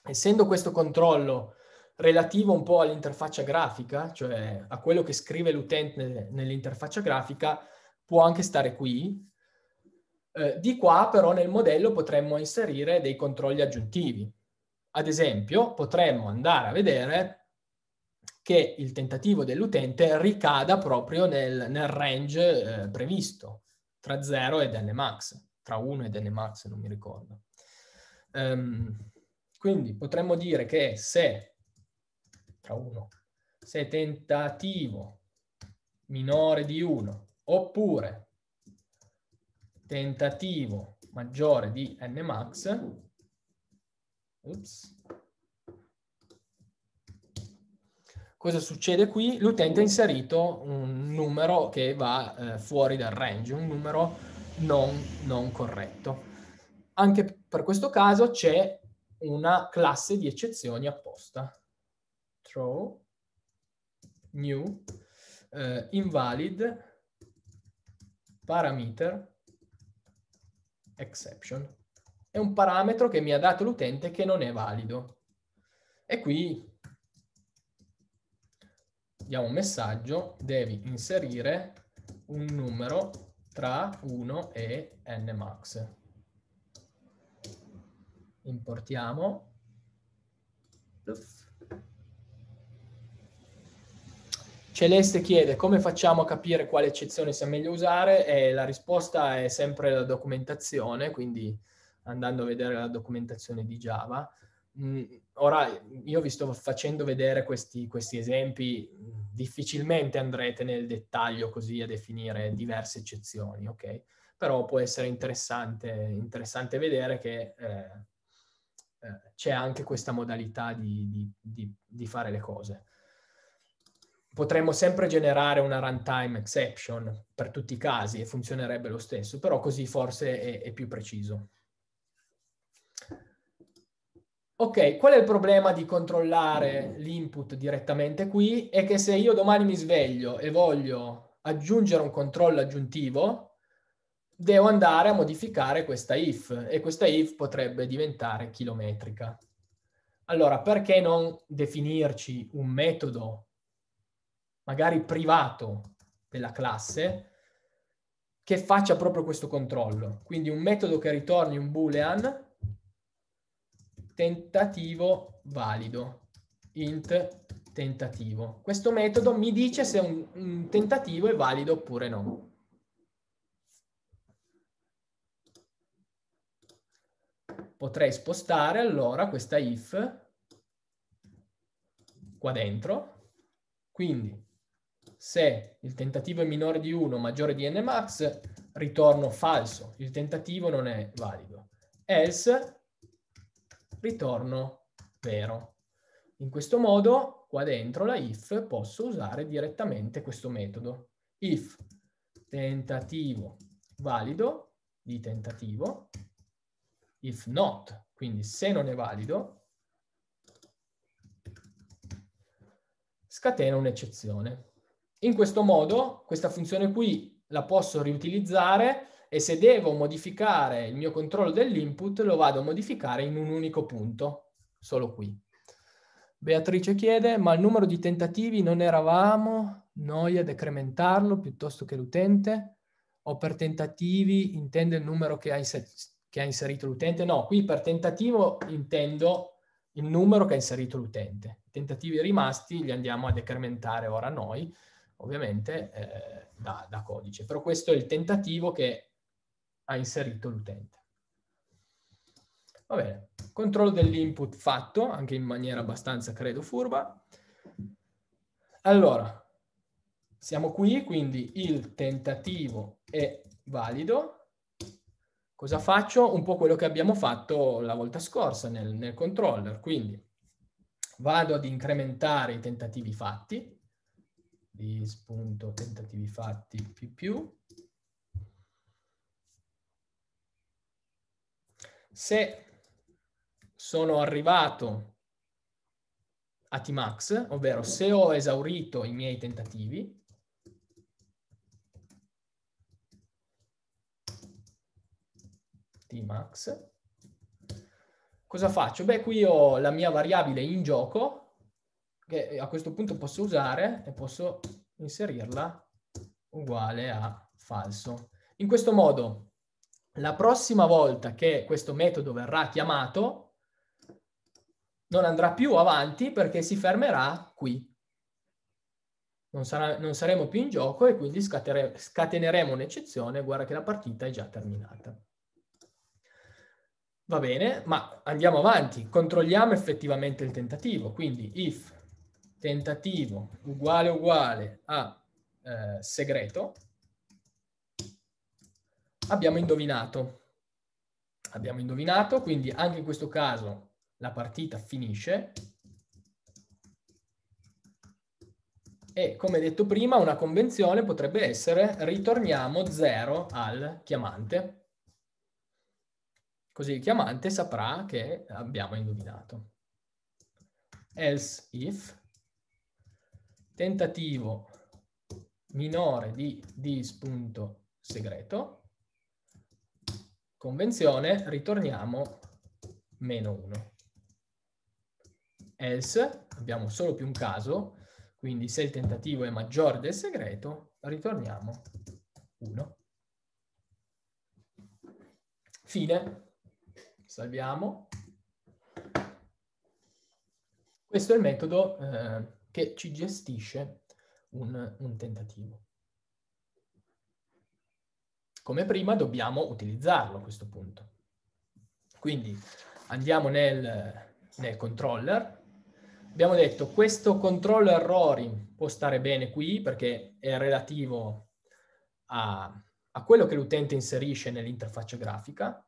Essendo questo controllo relativo un po' all'interfaccia grafica, cioè a quello che scrive l'utente nell'interfaccia grafica, può anche stare qui. Eh, di qua però nel modello potremmo inserire dei controlli aggiuntivi, ad esempio, potremmo andare a vedere che il tentativo dell'utente ricada proprio nel, nel range eh, previsto, tra 0 e max, tra 1 e max, non mi ricordo. Um, quindi potremmo dire che se, tra 1, se tentativo minore di 1 oppure tentativo maggiore di n max, Oops. Cosa succede qui? L'utente ha inserito un numero che va eh, fuori dal range, un numero non, non corretto. Anche per questo caso c'è una classe di eccezioni apposta. Throw, new, eh, invalid, parameter, exception è un parametro che mi ha dato l'utente che non è valido. E qui diamo un messaggio, devi inserire un numero tra 1 e n max. Importiamo. Celeste chiede come facciamo a capire quale eccezione sia meglio usare e la risposta è sempre la documentazione, quindi andando a vedere la documentazione di Java. Mm, ora io vi sto facendo vedere questi, questi esempi, mm, difficilmente andrete nel dettaglio così a definire diverse eccezioni, ok? Però può essere interessante, interessante vedere che eh, eh, c'è anche questa modalità di, di, di, di, fare le cose. Potremmo sempre generare una runtime exception per tutti i casi e funzionerebbe lo stesso, però così forse è, è più preciso. Ok, qual è il problema di controllare l'input direttamente qui? È che se io domani mi sveglio e voglio aggiungere un controllo aggiuntivo, devo andare a modificare questa if e questa if potrebbe diventare chilometrica. Allora, perché non definirci un metodo magari privato della classe che faccia proprio questo controllo? Quindi un metodo che ritorni un boolean tentativo valido, int tentativo. Questo metodo mi dice se un, un tentativo è valido oppure no. Potrei spostare allora questa if qua dentro, quindi se il tentativo è minore di 1 maggiore di n max, ritorno falso, il tentativo non è valido. Else ritorno vero. In questo modo, qua dentro la if posso usare direttamente questo metodo. If tentativo valido di tentativo, if not, quindi se non è valido, scatena un'eccezione. In questo modo questa funzione qui la posso riutilizzare e se devo modificare il mio controllo dell'input lo vado a modificare in un unico punto, solo qui. Beatrice chiede, ma il numero di tentativi non eravamo noi a decrementarlo piuttosto che l'utente? O per tentativi intende il numero che ha, inser- che ha inserito l'utente? No, qui per tentativo intendo il numero che ha inserito l'utente. I tentativi rimasti li andiamo a decrementare ora noi, ovviamente eh, da, da codice. Però questo è il tentativo che ha inserito l'utente. Va bene, controllo dell'input fatto, anche in maniera abbastanza, credo, furba. Allora, siamo qui, quindi il tentativo è valido. Cosa faccio? Un po' quello che abbiamo fatto la volta scorsa nel, nel controller. Quindi vado ad incrementare i tentativi fatti, dis.tentativi fatti più più, se sono arrivato a Tmax, ovvero se ho esaurito i miei tentativi, Tmax, cosa faccio? Beh, qui ho la mia variabile in gioco, che a questo punto posso usare e posso inserirla uguale a falso. In questo modo la prossima volta che questo metodo verrà chiamato, non andrà più avanti perché si fermerà qui. Non, sarà, non saremo più in gioco e quindi scatere, scateneremo un'eccezione, guarda che la partita è già terminata. Va bene, ma andiamo avanti, controlliamo effettivamente il tentativo, quindi if tentativo uguale uguale a eh, segreto, abbiamo indovinato. Abbiamo indovinato, quindi anche in questo caso la partita finisce. E come detto prima, una convenzione potrebbe essere ritorniamo 0 al chiamante. Così il chiamante saprà che abbiamo indovinato. Else if tentativo minore di dis.segreto convenzione ritorniamo meno 1. Else, abbiamo solo più un caso, quindi se il tentativo è maggiore del segreto, ritorniamo 1. Fine. Salviamo. Questo è il metodo eh, che ci gestisce un, un tentativo come prima dobbiamo utilizzarlo a questo punto. Quindi andiamo nel, nel controller, abbiamo detto questo controller errori può stare bene qui perché è relativo a, a quello che l'utente inserisce nell'interfaccia grafica,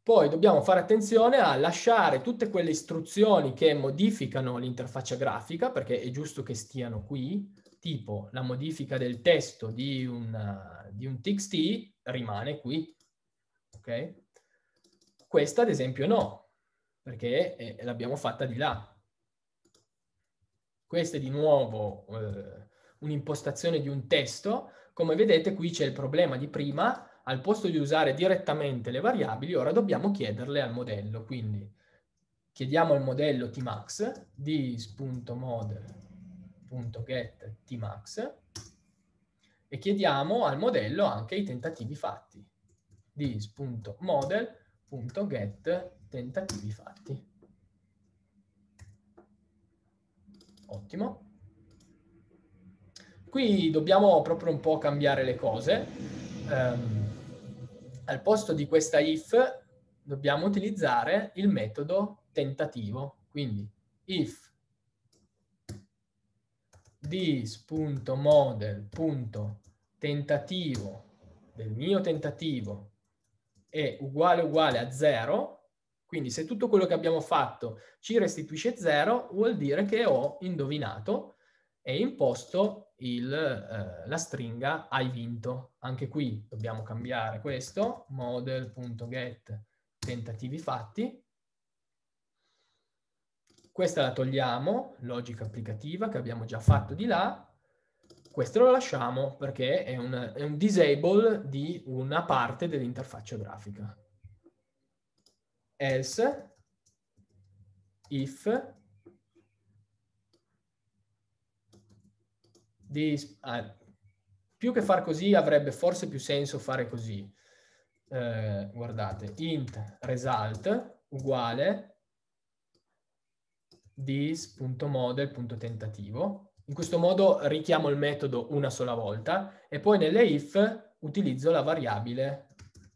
poi dobbiamo fare attenzione a lasciare tutte quelle istruzioni che modificano l'interfaccia grafica, perché è giusto che stiano qui, tipo la modifica del testo di, una, eh, di un txt rimane qui, ok? Questa ad esempio no, perché l'abbiamo fatta di là. Questa è di nuovo eh, un'impostazione di un testo. Come vedete qui c'è il problema di prima, al posto di usare direttamente le variabili, ora dobbiamo chiederle al modello. Quindi chiediamo al modello tmax di.mod funzione.getTmax e chiediamo al modello anche i tentativi fatti. dis.model.get tentativi fatti. Ottimo. Qui dobbiamo proprio un po' cambiare le cose. Um, al posto di questa if dobbiamo utilizzare il metodo tentativo. Quindi if this.model.tentativo del mio tentativo è uguale uguale a 0, quindi se tutto quello che abbiamo fatto ci restituisce 0, vuol dire che ho indovinato e imposto il, eh, la stringa hai vinto. Anche qui dobbiamo cambiare questo, model.get tentativi fatti, questa la togliamo, logica applicativa che abbiamo già fatto di là. Questo lo lasciamo perché è un, è un disable di una parte dell'interfaccia grafica. Else, if, this, ah, più che far così avrebbe forse più senso fare così. Eh, guardate, int result uguale this.model.tentativo. In questo modo richiamo il metodo una sola volta e poi nelle if utilizzo la variabile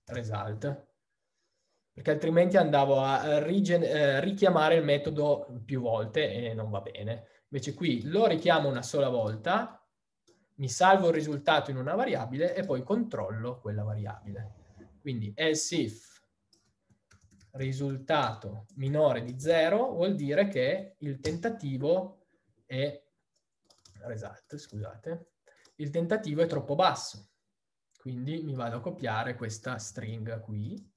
result, perché altrimenti andavo a eh, richiamare il metodo più volte e non va bene. Invece qui lo richiamo una sola volta, mi salvo il risultato in una variabile e poi controllo quella variabile. Quindi else if risultato minore di 0 vuol dire che il tentativo è, result, esatto, scusate, il tentativo è troppo basso. Quindi mi vado a copiare questa stringa qui,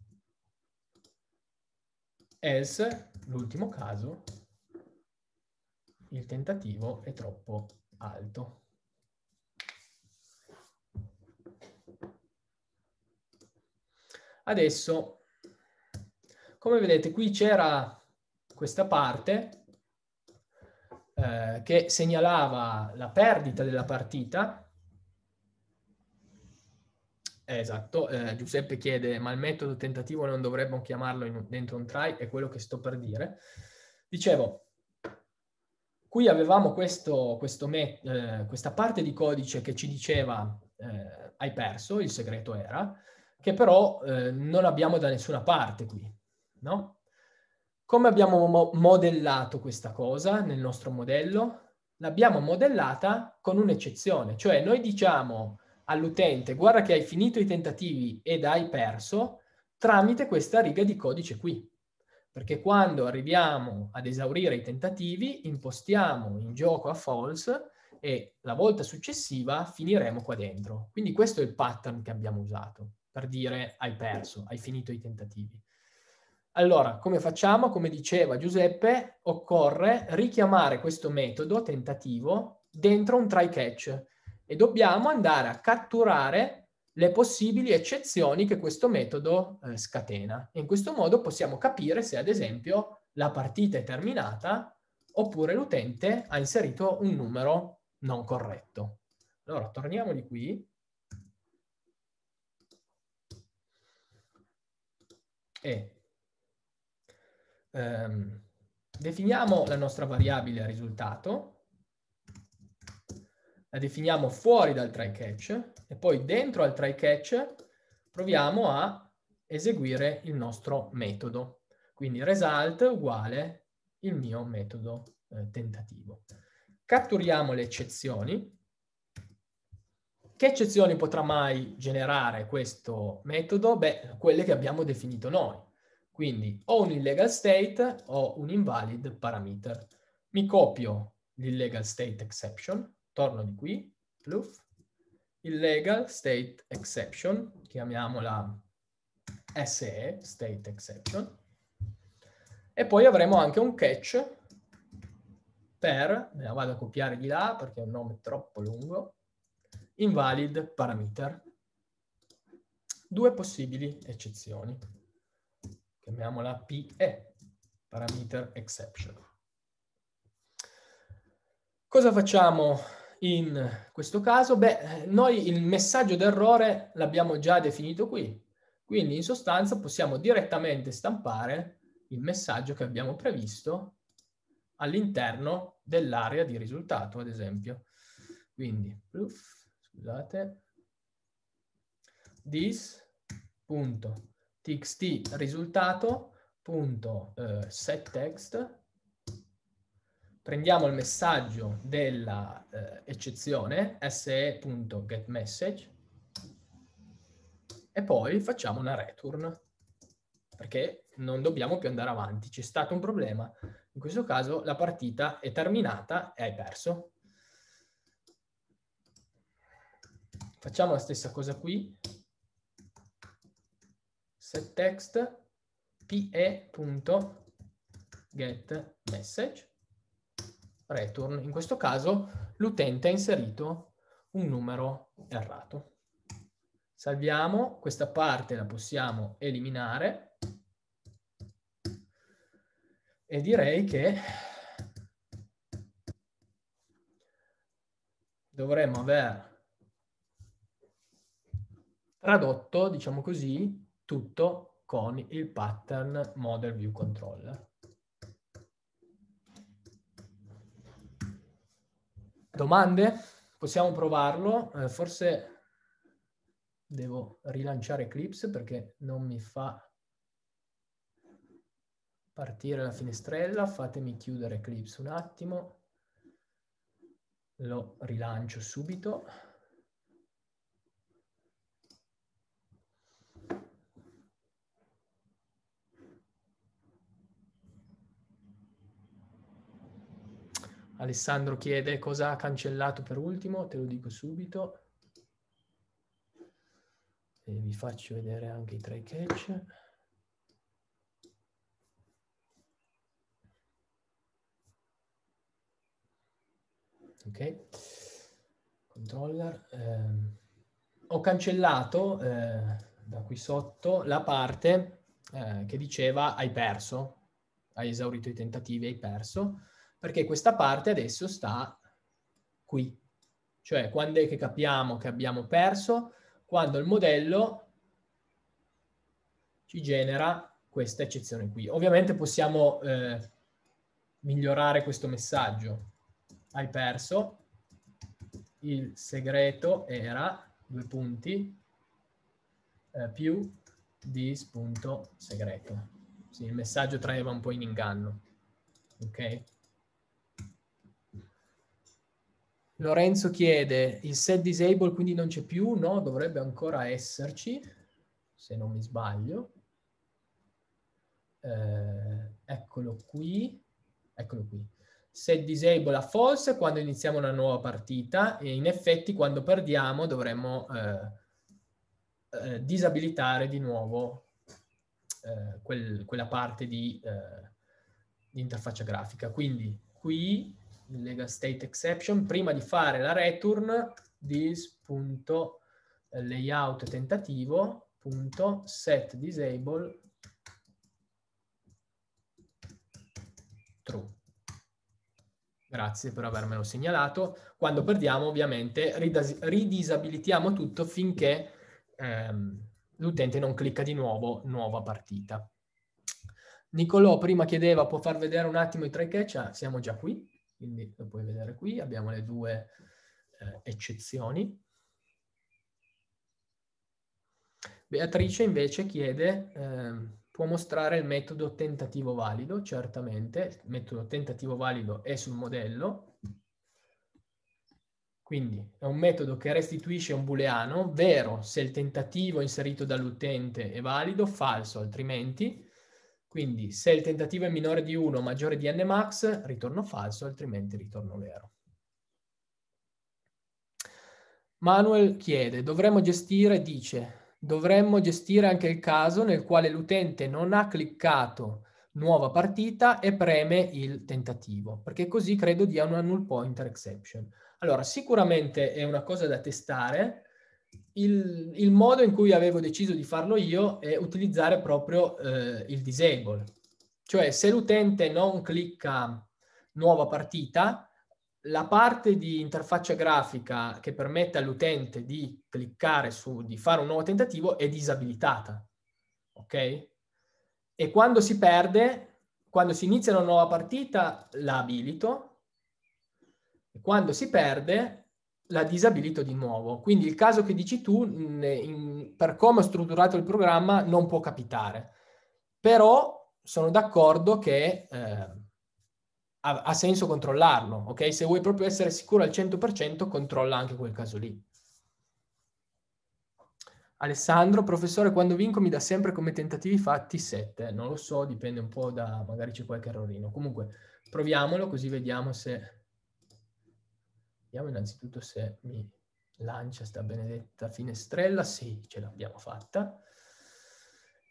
else, l'ultimo caso, il tentativo è troppo alto. Adesso come vedete qui c'era questa parte eh, che segnalava la perdita della partita. esatto, eh, Giuseppe chiede ma il metodo tentativo non dovremmo chiamarlo in, dentro un try? È quello che sto per dire. Dicevo, qui avevamo questo, questo me, eh, questa parte di codice che ci diceva eh, hai perso, il segreto era, che però eh, non abbiamo da nessuna parte qui no? Come abbiamo mo- modellato questa cosa nel nostro modello? L'abbiamo modellata con un'eccezione, cioè noi diciamo all'utente guarda che hai finito i tentativi ed hai perso tramite questa riga di codice qui. Perché quando arriviamo ad esaurire i tentativi, impostiamo in gioco a false e la volta successiva finiremo qua dentro. Quindi questo è il pattern che abbiamo usato per dire hai perso, hai finito i tentativi. Allora, come facciamo? Come diceva Giuseppe, occorre richiamare questo metodo tentativo dentro un try catch e dobbiamo andare a catturare le possibili eccezioni che questo metodo eh, scatena. E in questo modo possiamo capire se, ad esempio, la partita è terminata oppure l'utente ha inserito un numero non corretto. Allora, torniamo di qui. E ehm, definiamo la nostra variabile risultato, la definiamo fuori dal try catch e poi dentro al try catch proviamo a eseguire il nostro metodo. Quindi result uguale il mio metodo eh, tentativo. Catturiamo le eccezioni. Che eccezioni potrà mai generare questo metodo? Beh, quelle che abbiamo definito noi. Quindi ho un illegal state, o un invalid parameter. Mi copio l'illegal state exception, torno di qui, pluf, illegal state exception, chiamiamola SE, state exception, e poi avremo anche un catch per, me la vado a copiare di là perché è un nome troppo lungo, invalid parameter. Due possibili eccezioni chiamiamola PE, parameter exception. Cosa facciamo in questo caso? Beh, noi il messaggio d'errore l'abbiamo già definito qui, quindi in sostanza possiamo direttamente stampare il messaggio che abbiamo previsto all'interno dell'area di risultato, ad esempio. Quindi, uff, scusate, this txt risultato punto eh, set text prendiamo il messaggio della eh, eccezione se.getMessage e poi facciamo una return perché non dobbiamo più andare avanti. C'è stato un problema. In questo caso la partita è terminata e hai perso. Facciamo la stessa cosa qui setText pe.getMessage return. In questo caso l'utente ha inserito un numero errato. Salviamo, questa parte la possiamo eliminare e direi che dovremmo aver tradotto, diciamo così, tutto con il pattern model view controller. Domande? Possiamo provarlo, eh, forse devo rilanciare Eclipse perché non mi fa partire la finestrella, fatemi chiudere Eclipse un attimo, lo rilancio subito. Alessandro chiede cosa ha cancellato per ultimo, te lo dico subito. E vi faccio vedere anche i tre catch. Ok, controller. Eh, ho cancellato eh, da qui sotto la parte eh, che diceva hai perso, hai esaurito i tentativi, hai perso perché questa parte adesso sta qui. Cioè, quando è che capiamo che abbiamo perso? Quando il modello ci genera questa eccezione qui. Ovviamente possiamo eh, migliorare questo messaggio. Hai perso, il segreto era, due punti, eh, più dis.segreto. Sì, il messaggio traeva un po' in inganno. Ok? Lorenzo chiede, il set disable quindi non c'è più? No, dovrebbe ancora esserci, se non mi sbaglio. Eh, eccolo qui, eccolo qui. Set disable a false quando iniziamo una nuova partita e in effetti quando perdiamo dovremmo eh, eh, disabilitare di nuovo eh, quel, quella parte di, eh, di interfaccia grafica. Quindi qui il lega state exception, prima di fare la return this.layout eh, tentativo punto set disable true. Grazie per avermelo segnalato. Quando perdiamo ovviamente ridisabilitiamo tutto finché ehm, l'utente non clicca di nuovo nuova partita. Nicolò prima chiedeva può far vedere un attimo i tre catch? Ah, siamo già qui. Quindi lo puoi vedere qui, abbiamo le due eh, eccezioni. Beatrice invece chiede, eh, può mostrare il metodo tentativo valido? Certamente, il metodo tentativo valido è sul modello. Quindi è un metodo che restituisce un booleano, vero se il tentativo inserito dall'utente è valido, falso altrimenti, quindi se il tentativo è minore di 1 o maggiore di n max, ritorno falso, altrimenti ritorno vero. Manuel chiede, dovremmo gestire, dice, dovremmo gestire anche il caso nel quale l'utente non ha cliccato nuova partita e preme il tentativo, perché così credo dia una null pointer exception. Allora, sicuramente è una cosa da testare, il, il, modo in cui avevo deciso di farlo io è utilizzare proprio eh, il disable. Cioè se l'utente non clicca nuova partita, la parte di interfaccia grafica che permette all'utente di cliccare su, di fare un nuovo tentativo è disabilitata. Ok? E quando si perde, quando si inizia una nuova partita, la abilito. E quando si perde, la disabilito di nuovo. Quindi il caso che dici tu, in, in, per come ho strutturato il programma, non può capitare. Però sono d'accordo che eh, ha, ha, senso controllarlo, ok? Se vuoi proprio essere sicuro al 100%, controlla anche quel caso lì. Alessandro, professore, quando vinco mi dà sempre come tentativi fatti 7. Non lo so, dipende un po' da... magari c'è qualche errorino. Comunque, proviamolo così vediamo se Vediamo innanzitutto se mi lancia sta benedetta finestrella. Sì, ce l'abbiamo fatta.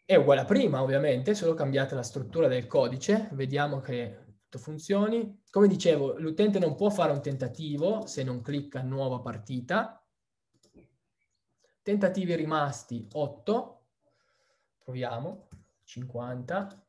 È uguale a prima, ovviamente, solo cambiate la struttura del codice. Vediamo che tutto funzioni. Come dicevo, l'utente non può fare un tentativo se non clicca nuova partita. Tentativi rimasti 8. Proviamo. 50.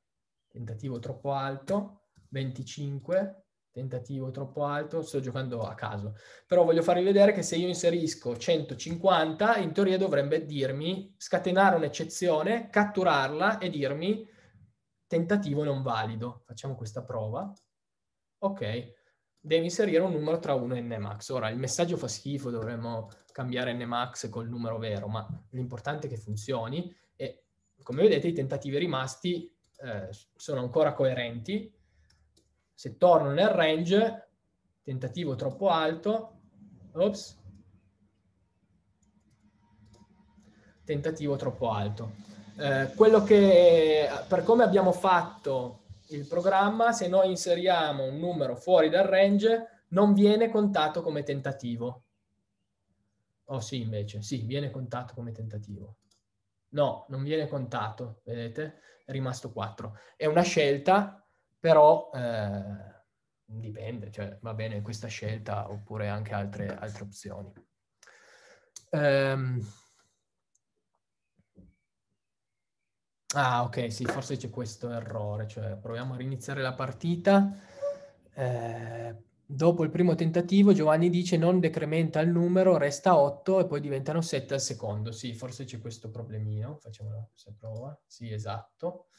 Tentativo troppo alto. 25 tentativo troppo alto, sto giocando a caso. Però voglio farvi vedere che se io inserisco 150, in teoria dovrebbe dirmi scatenare un'eccezione, catturarla e dirmi tentativo non valido. Facciamo questa prova. Ok, devi inserire un numero tra 1 e nmax. Ora, il messaggio fa schifo, dovremmo cambiare nmax col numero vero, ma l'importante è che funzioni e come vedete i tentativi rimasti eh, sono ancora coerenti se torno nel range, tentativo troppo alto, ops, tentativo troppo alto. Eh, quello che, per come abbiamo fatto il programma, se noi inseriamo un numero fuori dal range, non viene contato come tentativo. Oh sì, invece, sì, viene contato come tentativo. No, non viene contato, vedete? È rimasto 4. È una scelta però eh, dipende, cioè va bene questa scelta oppure anche altre, altre opzioni. Um, ah, ok, sì, forse c'è questo errore, cioè proviamo a riniziare la partita. Eh, dopo il primo tentativo Giovanni dice non decrementa il numero, resta 8 e poi diventano 7 al secondo. Sì, forse c'è questo problemino, facciamo questa prova. Sì, esatto.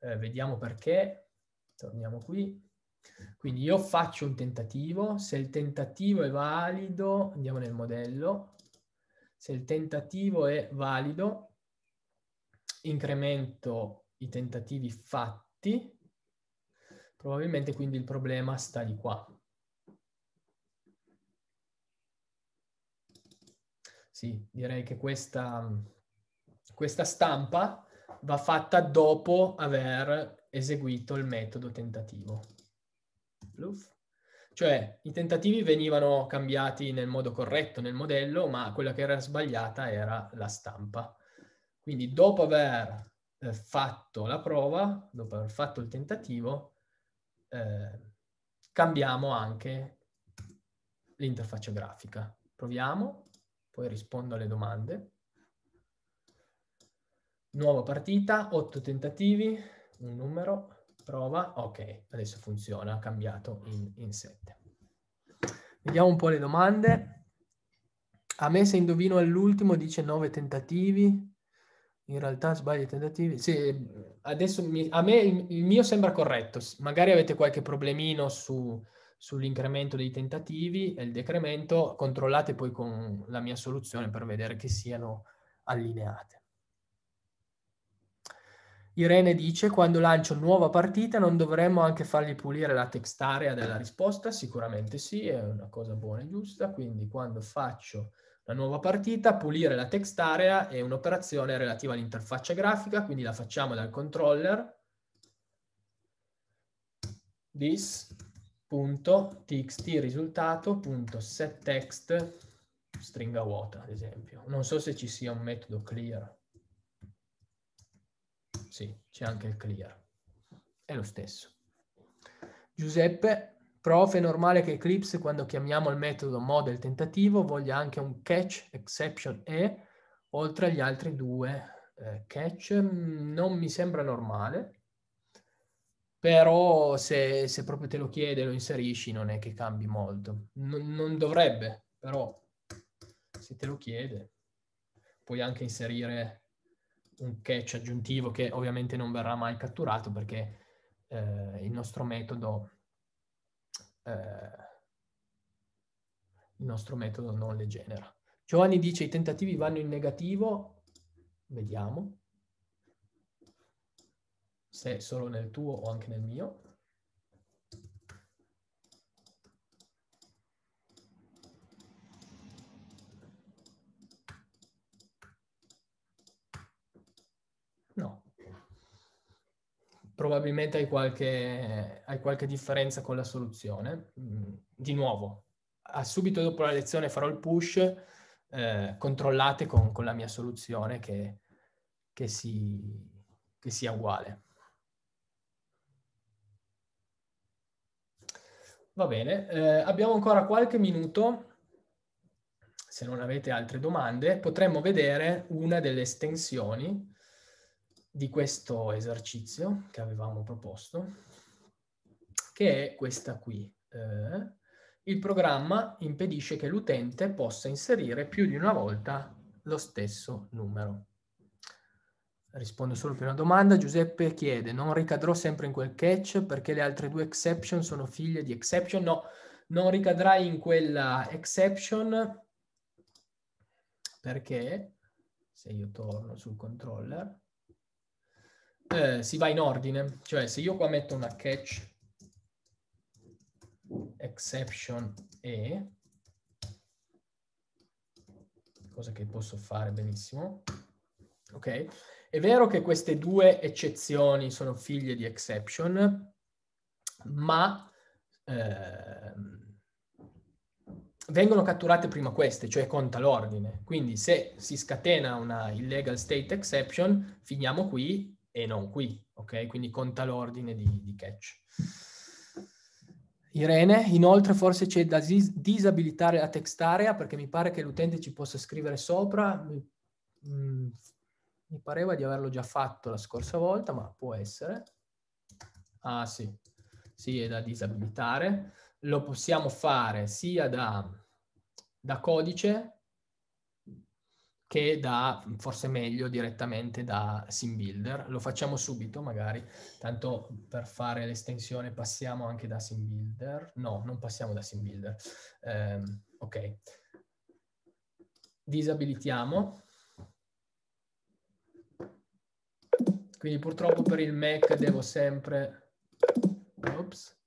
Eh, vediamo perché torniamo qui. Quindi io faccio un tentativo, se il tentativo è valido, andiamo nel modello, se il tentativo è valido, incremento i tentativi fatti, probabilmente quindi il problema sta di qua. Sì, direi che questa, questa stampa va fatta dopo aver eseguito il metodo tentativo. Bluff. Cioè i tentativi venivano cambiati nel modo corretto nel modello, ma quella che era sbagliata era la stampa. Quindi dopo aver eh, fatto la prova, dopo aver fatto il tentativo, eh, cambiamo anche l'interfaccia grafica. Proviamo, poi rispondo alle domande. Nuova partita, otto tentativi, un numero, prova, ok, adesso funziona, ha cambiato in, in 7. Vediamo un po' le domande. A me se indovino all'ultimo dice 9 tentativi, in realtà sbaglio i tentativi. Sì, adesso mi, a me il, il, mio sembra corretto. Magari avete qualche problemino su, sull'incremento dei tentativi e il decremento, controllate poi con la mia soluzione per vedere che siano allineate. Irene dice, quando lancio nuova partita non dovremmo anche fargli pulire la text area della risposta? Sicuramente sì, è una cosa buona e giusta, quindi quando faccio la nuova partita, pulire la text area è un'operazione relativa all'interfaccia grafica, quindi la facciamo dal controller this.txt risultato.setText stringa vuota, ad esempio. Non so se ci sia un metodo clear sì, c'è anche il clear. È lo stesso. Giuseppe, prof, è normale che Eclipse, quando chiamiamo il metodo model tentativo, voglia anche un catch exception e, oltre agli altri due eh, catch, non mi sembra normale, però se, se, proprio te lo chiede, e lo inserisci, non è che cambi molto. non, non dovrebbe, però se te lo chiede, puoi anche inserire un catch aggiuntivo che ovviamente non verrà mai catturato perché eh, il nostro metodo eh, il nostro metodo non le genera. Giovanni dice i tentativi vanno in negativo, vediamo se solo nel tuo o anche nel mio. probabilmente hai qualche, hai qualche differenza con la soluzione. Mm, di nuovo, subito dopo la lezione farò il push, eh, controllate con, con, la mia soluzione che, che, si, che sia uguale. Va bene, eh, abbiamo ancora qualche minuto, se non avete altre domande, potremmo vedere una delle estensioni di questo esercizio che avevamo proposto, che è questa qui. Eh, il programma impedisce che l'utente possa inserire più di una volta lo stesso numero. Rispondo solo per una domanda. Giuseppe chiede, non ricadrò sempre in quel catch perché le altre due exception sono figlie di exception? No, non ricadrai in quella exception perché, se io torno sul controller, eh, si va in ordine, cioè se io qua metto una catch exception e, cosa che posso fare benissimo, ok? È vero che queste due eccezioni sono figlie di exception, ma eh, vengono catturate prima queste, cioè conta l'ordine. Quindi se si scatena una illegal state exception, finiamo qui e non qui, ok? Quindi conta l'ordine di, di catch. Irene, inoltre forse c'è da disabilitare la text area perché mi pare che l'utente ci possa scrivere sopra. Mi, mm, mi pareva di averlo già fatto la scorsa volta, ma può essere. Ah sì, sì, è da disabilitare. Lo possiamo fare sia da, da codice che da, mhmm, forse meglio direttamente da Sim Builder. Lo facciamo subito magari, tanto mhmm, per fare l'estensione passiamo anche da Sim Builder. No, non passiamo da Sim Builder. Ehm, ok. Disabilitiamo. Quindi purtroppo per il Mac devo sempre ops,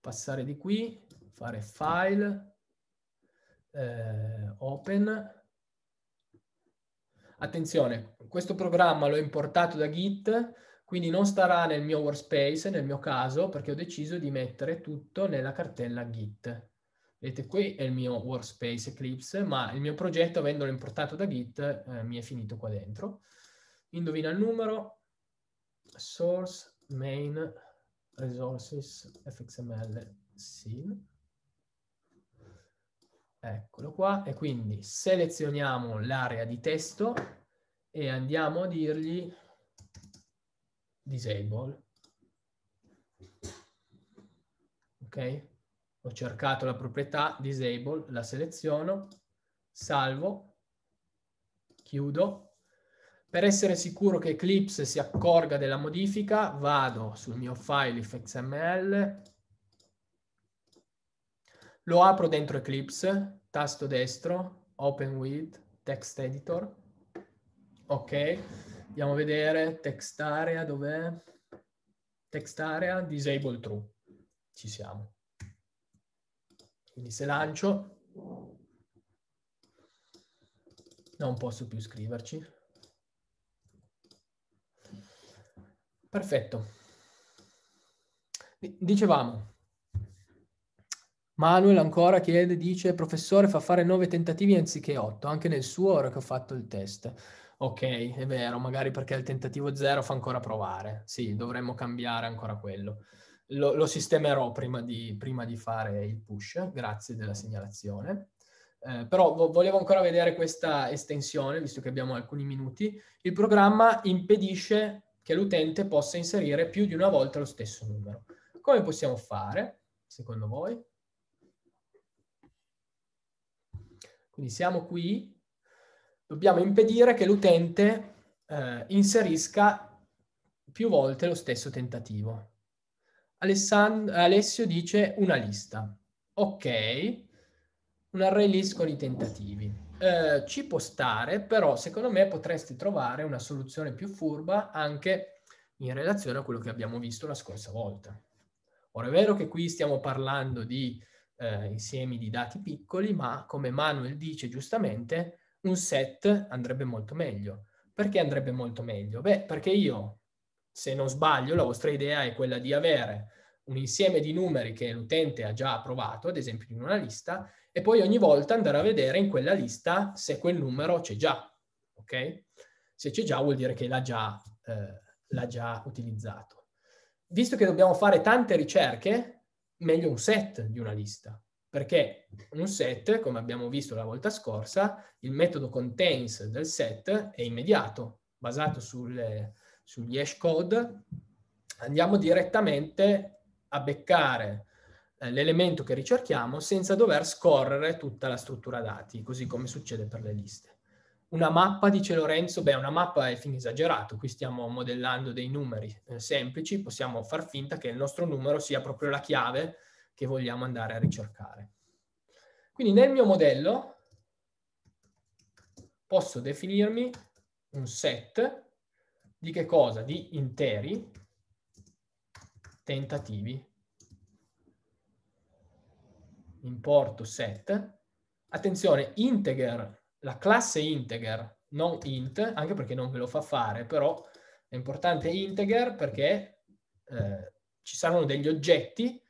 passare di qui, fare file, eh, open, Attenzione, questo programma l'ho importato da Git, quindi non starà nel mio workspace, nel mio caso, perché ho deciso di mettere tutto nella cartella Git. Vedete, qui è il mio workspace Eclipse, ma il mio progetto, avendolo importato da Git, eh, mi è finito qua dentro. Indovina il numero, source main resources fxml scene. Eccolo qua. E quindi selezioniamo l'area di testo e andiamo a dirgli disable. Ok? Ho cercato la proprietà disable, la seleziono, salvo, chiudo. Per essere sicuro che Eclipse si accorga della modifica, vado sul mio file ifxml, lo apro dentro Eclipse, tasto destro, Open with, Text Editor. Ok, andiamo a vedere, Text Area, dov'è? Text Area, Disable True. Ci siamo. Quindi se lancio, non posso più scriverci. Perfetto. Dicevamo, Manuel ancora chiede, dice, professore fa fare nove tentativi anziché otto, anche nel suo ora che ho fatto il test. Ok, è vero, magari perché il tentativo zero fa ancora provare. Sì, dovremmo cambiare ancora quello. Lo, lo sistemerò prima di, prima di, fare il push, grazie della segnalazione. Eh, però vo- volevo ancora vedere questa estensione, visto che abbiamo alcuni minuti. Il programma impedisce che l'utente possa inserire più di una volta lo stesso numero. Come possiamo fare, secondo voi? Quindi siamo qui, dobbiamo impedire che l'utente eh, inserisca più volte lo stesso tentativo. Alessand Alessio dice una lista. Ok, un array list con i tentativi. Eh, ci può stare, però secondo me potresti trovare una soluzione più furba anche in relazione a quello che abbiamo visto la scorsa volta. Ora è vero che qui stiamo parlando di eh, insiemi di dati piccoli, ma come Manuel dice giustamente, un set andrebbe molto meglio. Perché andrebbe molto meglio? Beh, perché io, se non sbaglio, la vostra idea è quella di avere un insieme di numeri che l'utente ha già provato, ad esempio in una lista, e poi ogni volta andare a vedere in quella lista se quel numero c'è già, ok? Se c'è già vuol dire che l'ha già, eh, l'ha già utilizzato. Visto che dobbiamo fare tante ricerche, meglio un set di una lista, perché un set, come abbiamo visto la volta scorsa, il metodo contains del set è immediato, basato sulle, sugli hash code, andiamo direttamente a beccare eh, l'elemento che ricerchiamo senza dover scorrere tutta la struttura dati, così come succede per le liste una mappa, dice Lorenzo, beh, una mappa è fin esagerato, qui stiamo modellando dei numeri eh, semplici, possiamo far finta che il nostro numero sia proprio la chiave che vogliamo andare a ricercare. Quindi nel mio modello posso definirmi un set di che cosa? Di interi tentativi. Importo set. Attenzione, integer la classe integer, non int, anche perché non ve lo fa fare, però è importante integer perché eh, ci saranno degli oggetti,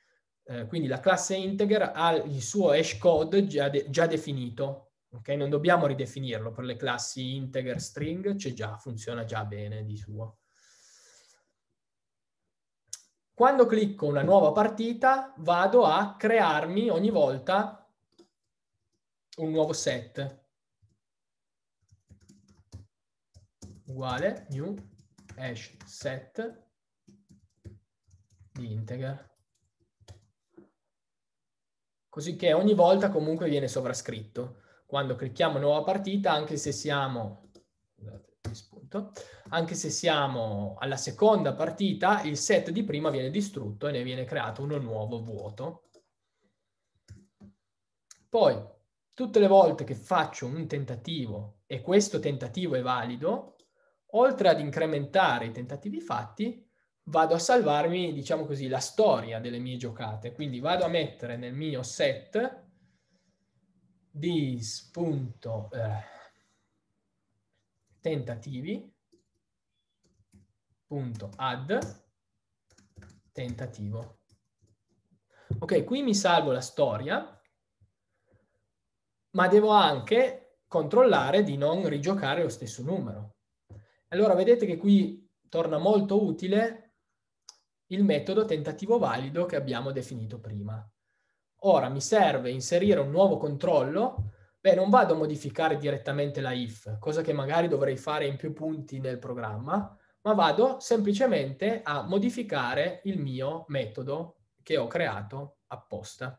eh, quindi la classe integer ha il suo hash code già, de già definito, Okay, non dobbiamo ridefinirlo per le classi integer string, c'è già, funziona già bene di suo. Quando clicco una nuova partita vado a crearmi ogni volta un nuovo set. uguale new hash set di integer. Così che ogni volta comunque viene sovrascritto. Quando clicchiamo nuova partita, anche se siamo, spunto, anche se siamo alla seconda partita, il set di prima viene distrutto e ne viene creato uno nuovo vuoto. Poi, tutte le volte che faccio un tentativo e questo tentativo è valido, oltre ad incrementare i tentativi fatti, vado a salvarmi, diciamo così, la storia delle mie giocate. Quindi vado a mettere nel mio set dis eh, tentativo. Ok, qui mi salvo la storia, ma devo anche controllare di non rigiocare lo stesso numero. Allora vedete che qui torna molto utile il metodo tentativo valido che abbiamo definito prima. Ora mi serve inserire un nuovo controllo, beh non vado a modificare direttamente la if, cosa che magari dovrei fare in più punti nel programma, ma vado semplicemente a modificare il mio metodo che ho creato apposta.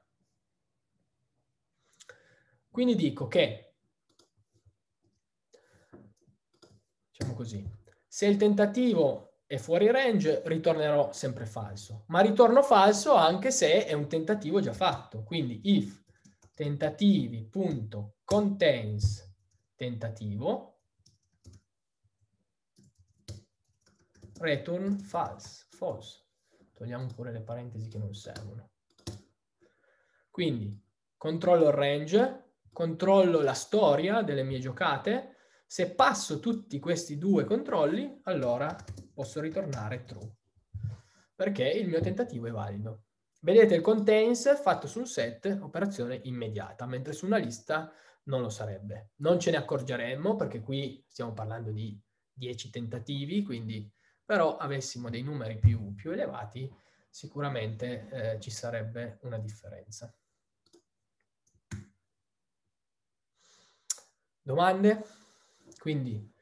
Quindi dico che diciamo così. Se il tentativo è fuori range, ritornerò sempre falso. Ma ritorno falso anche se è un tentativo già fatto. Quindi if tentativi.contains tentativo return false, false. Togliamo pure le parentesi che non servono. Quindi controllo il range, controllo la storia delle mie giocate, se passo tutti questi due controlli, allora posso ritornare true, perché il mio tentativo è valido. Vedete il contains fatto su un set, operazione immediata, mentre su una lista non lo sarebbe. Non ce ne accorgeremmo perché qui stiamo parlando di 10 tentativi, quindi però avessimo dei numeri più, più elevati sicuramente eh, ci sarebbe una differenza. Domande? Quindi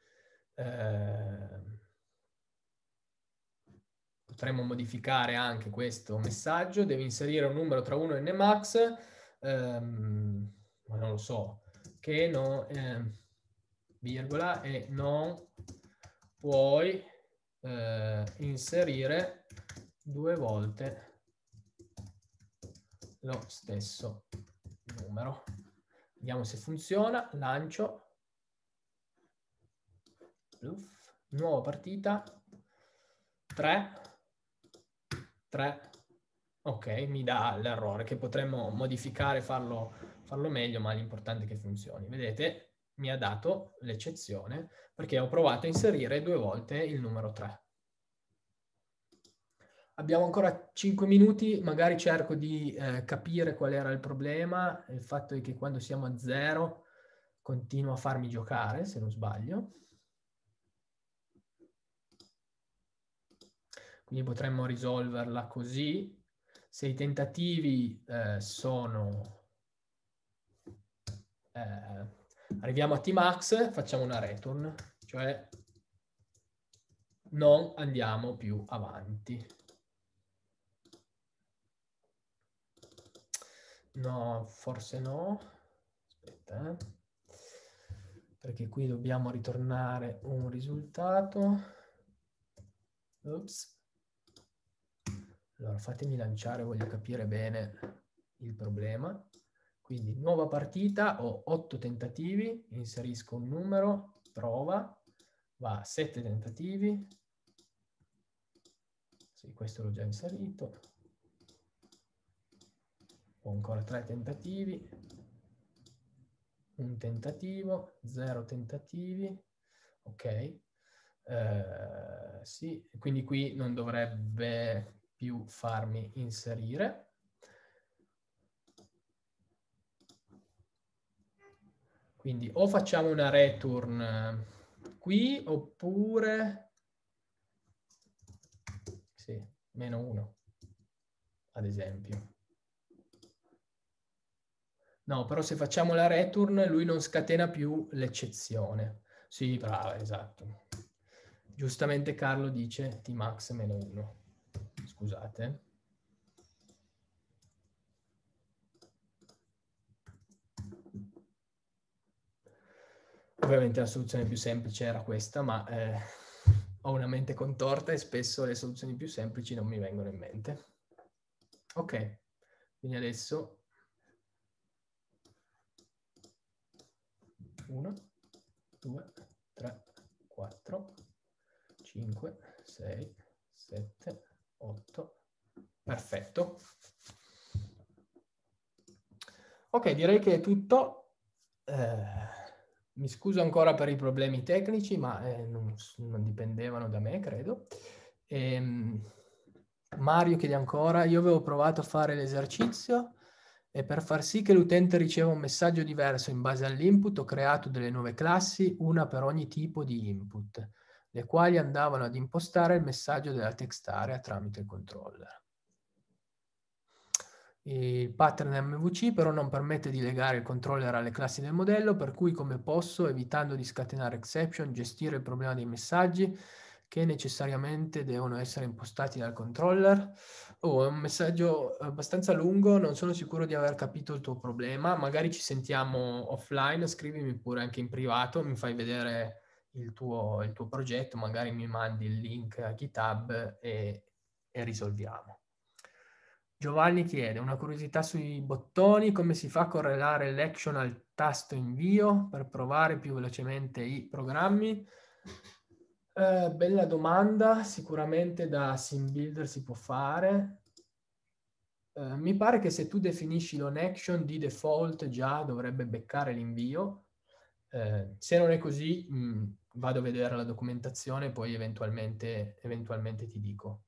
eh, potremmo modificare anche questo messaggio, devi inserire un numero tra 1 e n max, ehm, ma non lo so, che non, eh, virgola, e non puoi eh, inserire due volte lo stesso numero. Vediamo se funziona, lancio. Uff. Nuova partita. 3. 3. Ok, mi dà l'errore che potremmo modificare, farlo, farlo meglio, ma l'importante è che funzioni. Vedete, mi ha dato l'eccezione perché ho provato a inserire due volte il numero 3. Abbiamo ancora 5 minuti, magari cerco di eh, capire qual era il problema. Il fatto è che quando siamo a zero continua a farmi giocare, se non sbaglio. quindi potremmo risolverla così. Se i tentativi eh, sono... Eh, arriviamo a tmax, facciamo una return, cioè non andiamo più avanti. No, forse no. Aspetta, eh. Perché qui dobbiamo ritornare un risultato. Oops. Allora fatemi lanciare, voglio capire bene il problema. Quindi nuova partita, ho otto tentativi, inserisco un numero, prova, va a sette tentativi. Sì, questo l'ho già inserito. Ho ancora tre tentativi, un tentativo, zero tentativi, ok. Eh, sì, quindi qui non dovrebbe più farmi inserire. Quindi o facciamo una return eh, qui oppure sì, meno 1 ad esempio. No, però se facciamo la return lui non scatena più l'eccezione. Sì, brava, esatto. Giustamente Carlo dice tmax meno 1 scusate. Ovviamente la soluzione più semplice era questa, ma eh, ho una mente contorta e spesso le soluzioni più semplici non mi vengono in mente. Ok, quindi adesso 1, 2, 3, 4, 5, 6, 7, 8. Perfetto. Ok, direi che è tutto. Eh, mi scuso ancora per i problemi tecnici, ma eh, non, non, dipendevano da me, credo. E, ehm, Mario chiede ancora, io avevo provato a fare l'esercizio e per far sì che l'utente riceva un messaggio diverso in base all'input ho creato delle nuove classi, una per ogni tipo di input le quali andavano ad impostare il messaggio della text area tramite il controller. Il pattern MVC però non permette di legare il controller alle classi del modello, per cui come posso, evitando di scatenare exception, gestire il problema dei messaggi che necessariamente devono essere impostati dal controller? Oh, è un messaggio abbastanza lungo, non sono sicuro di aver capito il tuo problema, magari ci sentiamo offline, scrivimi pure anche in privato, mi fai vedere il tuo, il tuo progetto, magari mi mandi il link a GitHub e, e risolviamo. Giovanni chiede una curiosità sui bottoni, come si fa a correlare l'action al tasto invio per provare più velocemente i programmi? Eh, bella domanda, sicuramente da Sim Builder si può fare. Eh, mi pare che se tu definisci l'on action di default già dovrebbe beccare l'invio. Eh, se non è così, mh, mm, vado a vedere la documentazione e poi eventualmente, eventualmente ti dico.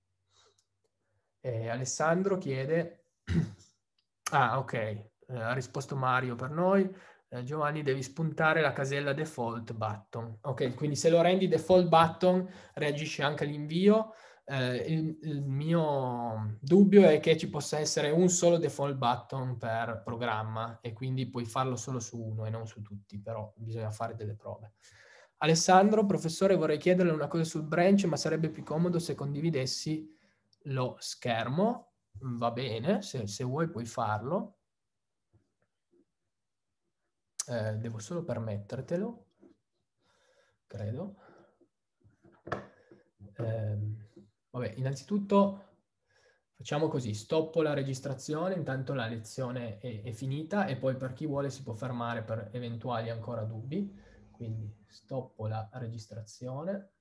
Eh, Alessandro chiede, ah ok, eh, ha risposto Mario per noi, eh, Giovanni devi spuntare la casella default button. Ok, quindi se lo rendi default button reagisce anche all'invio. Eh, il, il, mio dubbio è che ci possa essere un solo default button per programma e quindi puoi farlo solo su uno e non su tutti, però bisogna fare delle prove. Alessandro, professore, vorrei chiederle una cosa sul branch, ma sarebbe più comodo se condividessi lo schermo. Mm, va bene, se, se vuoi puoi farlo. Eh, devo solo permettertelo, credo. Eh, vabbè, innanzitutto Facciamo così, stoppo la registrazione, intanto la lezione è, è, finita e poi per chi vuole si può fermare per eventuali ancora dubbi quindi stoppo la registrazione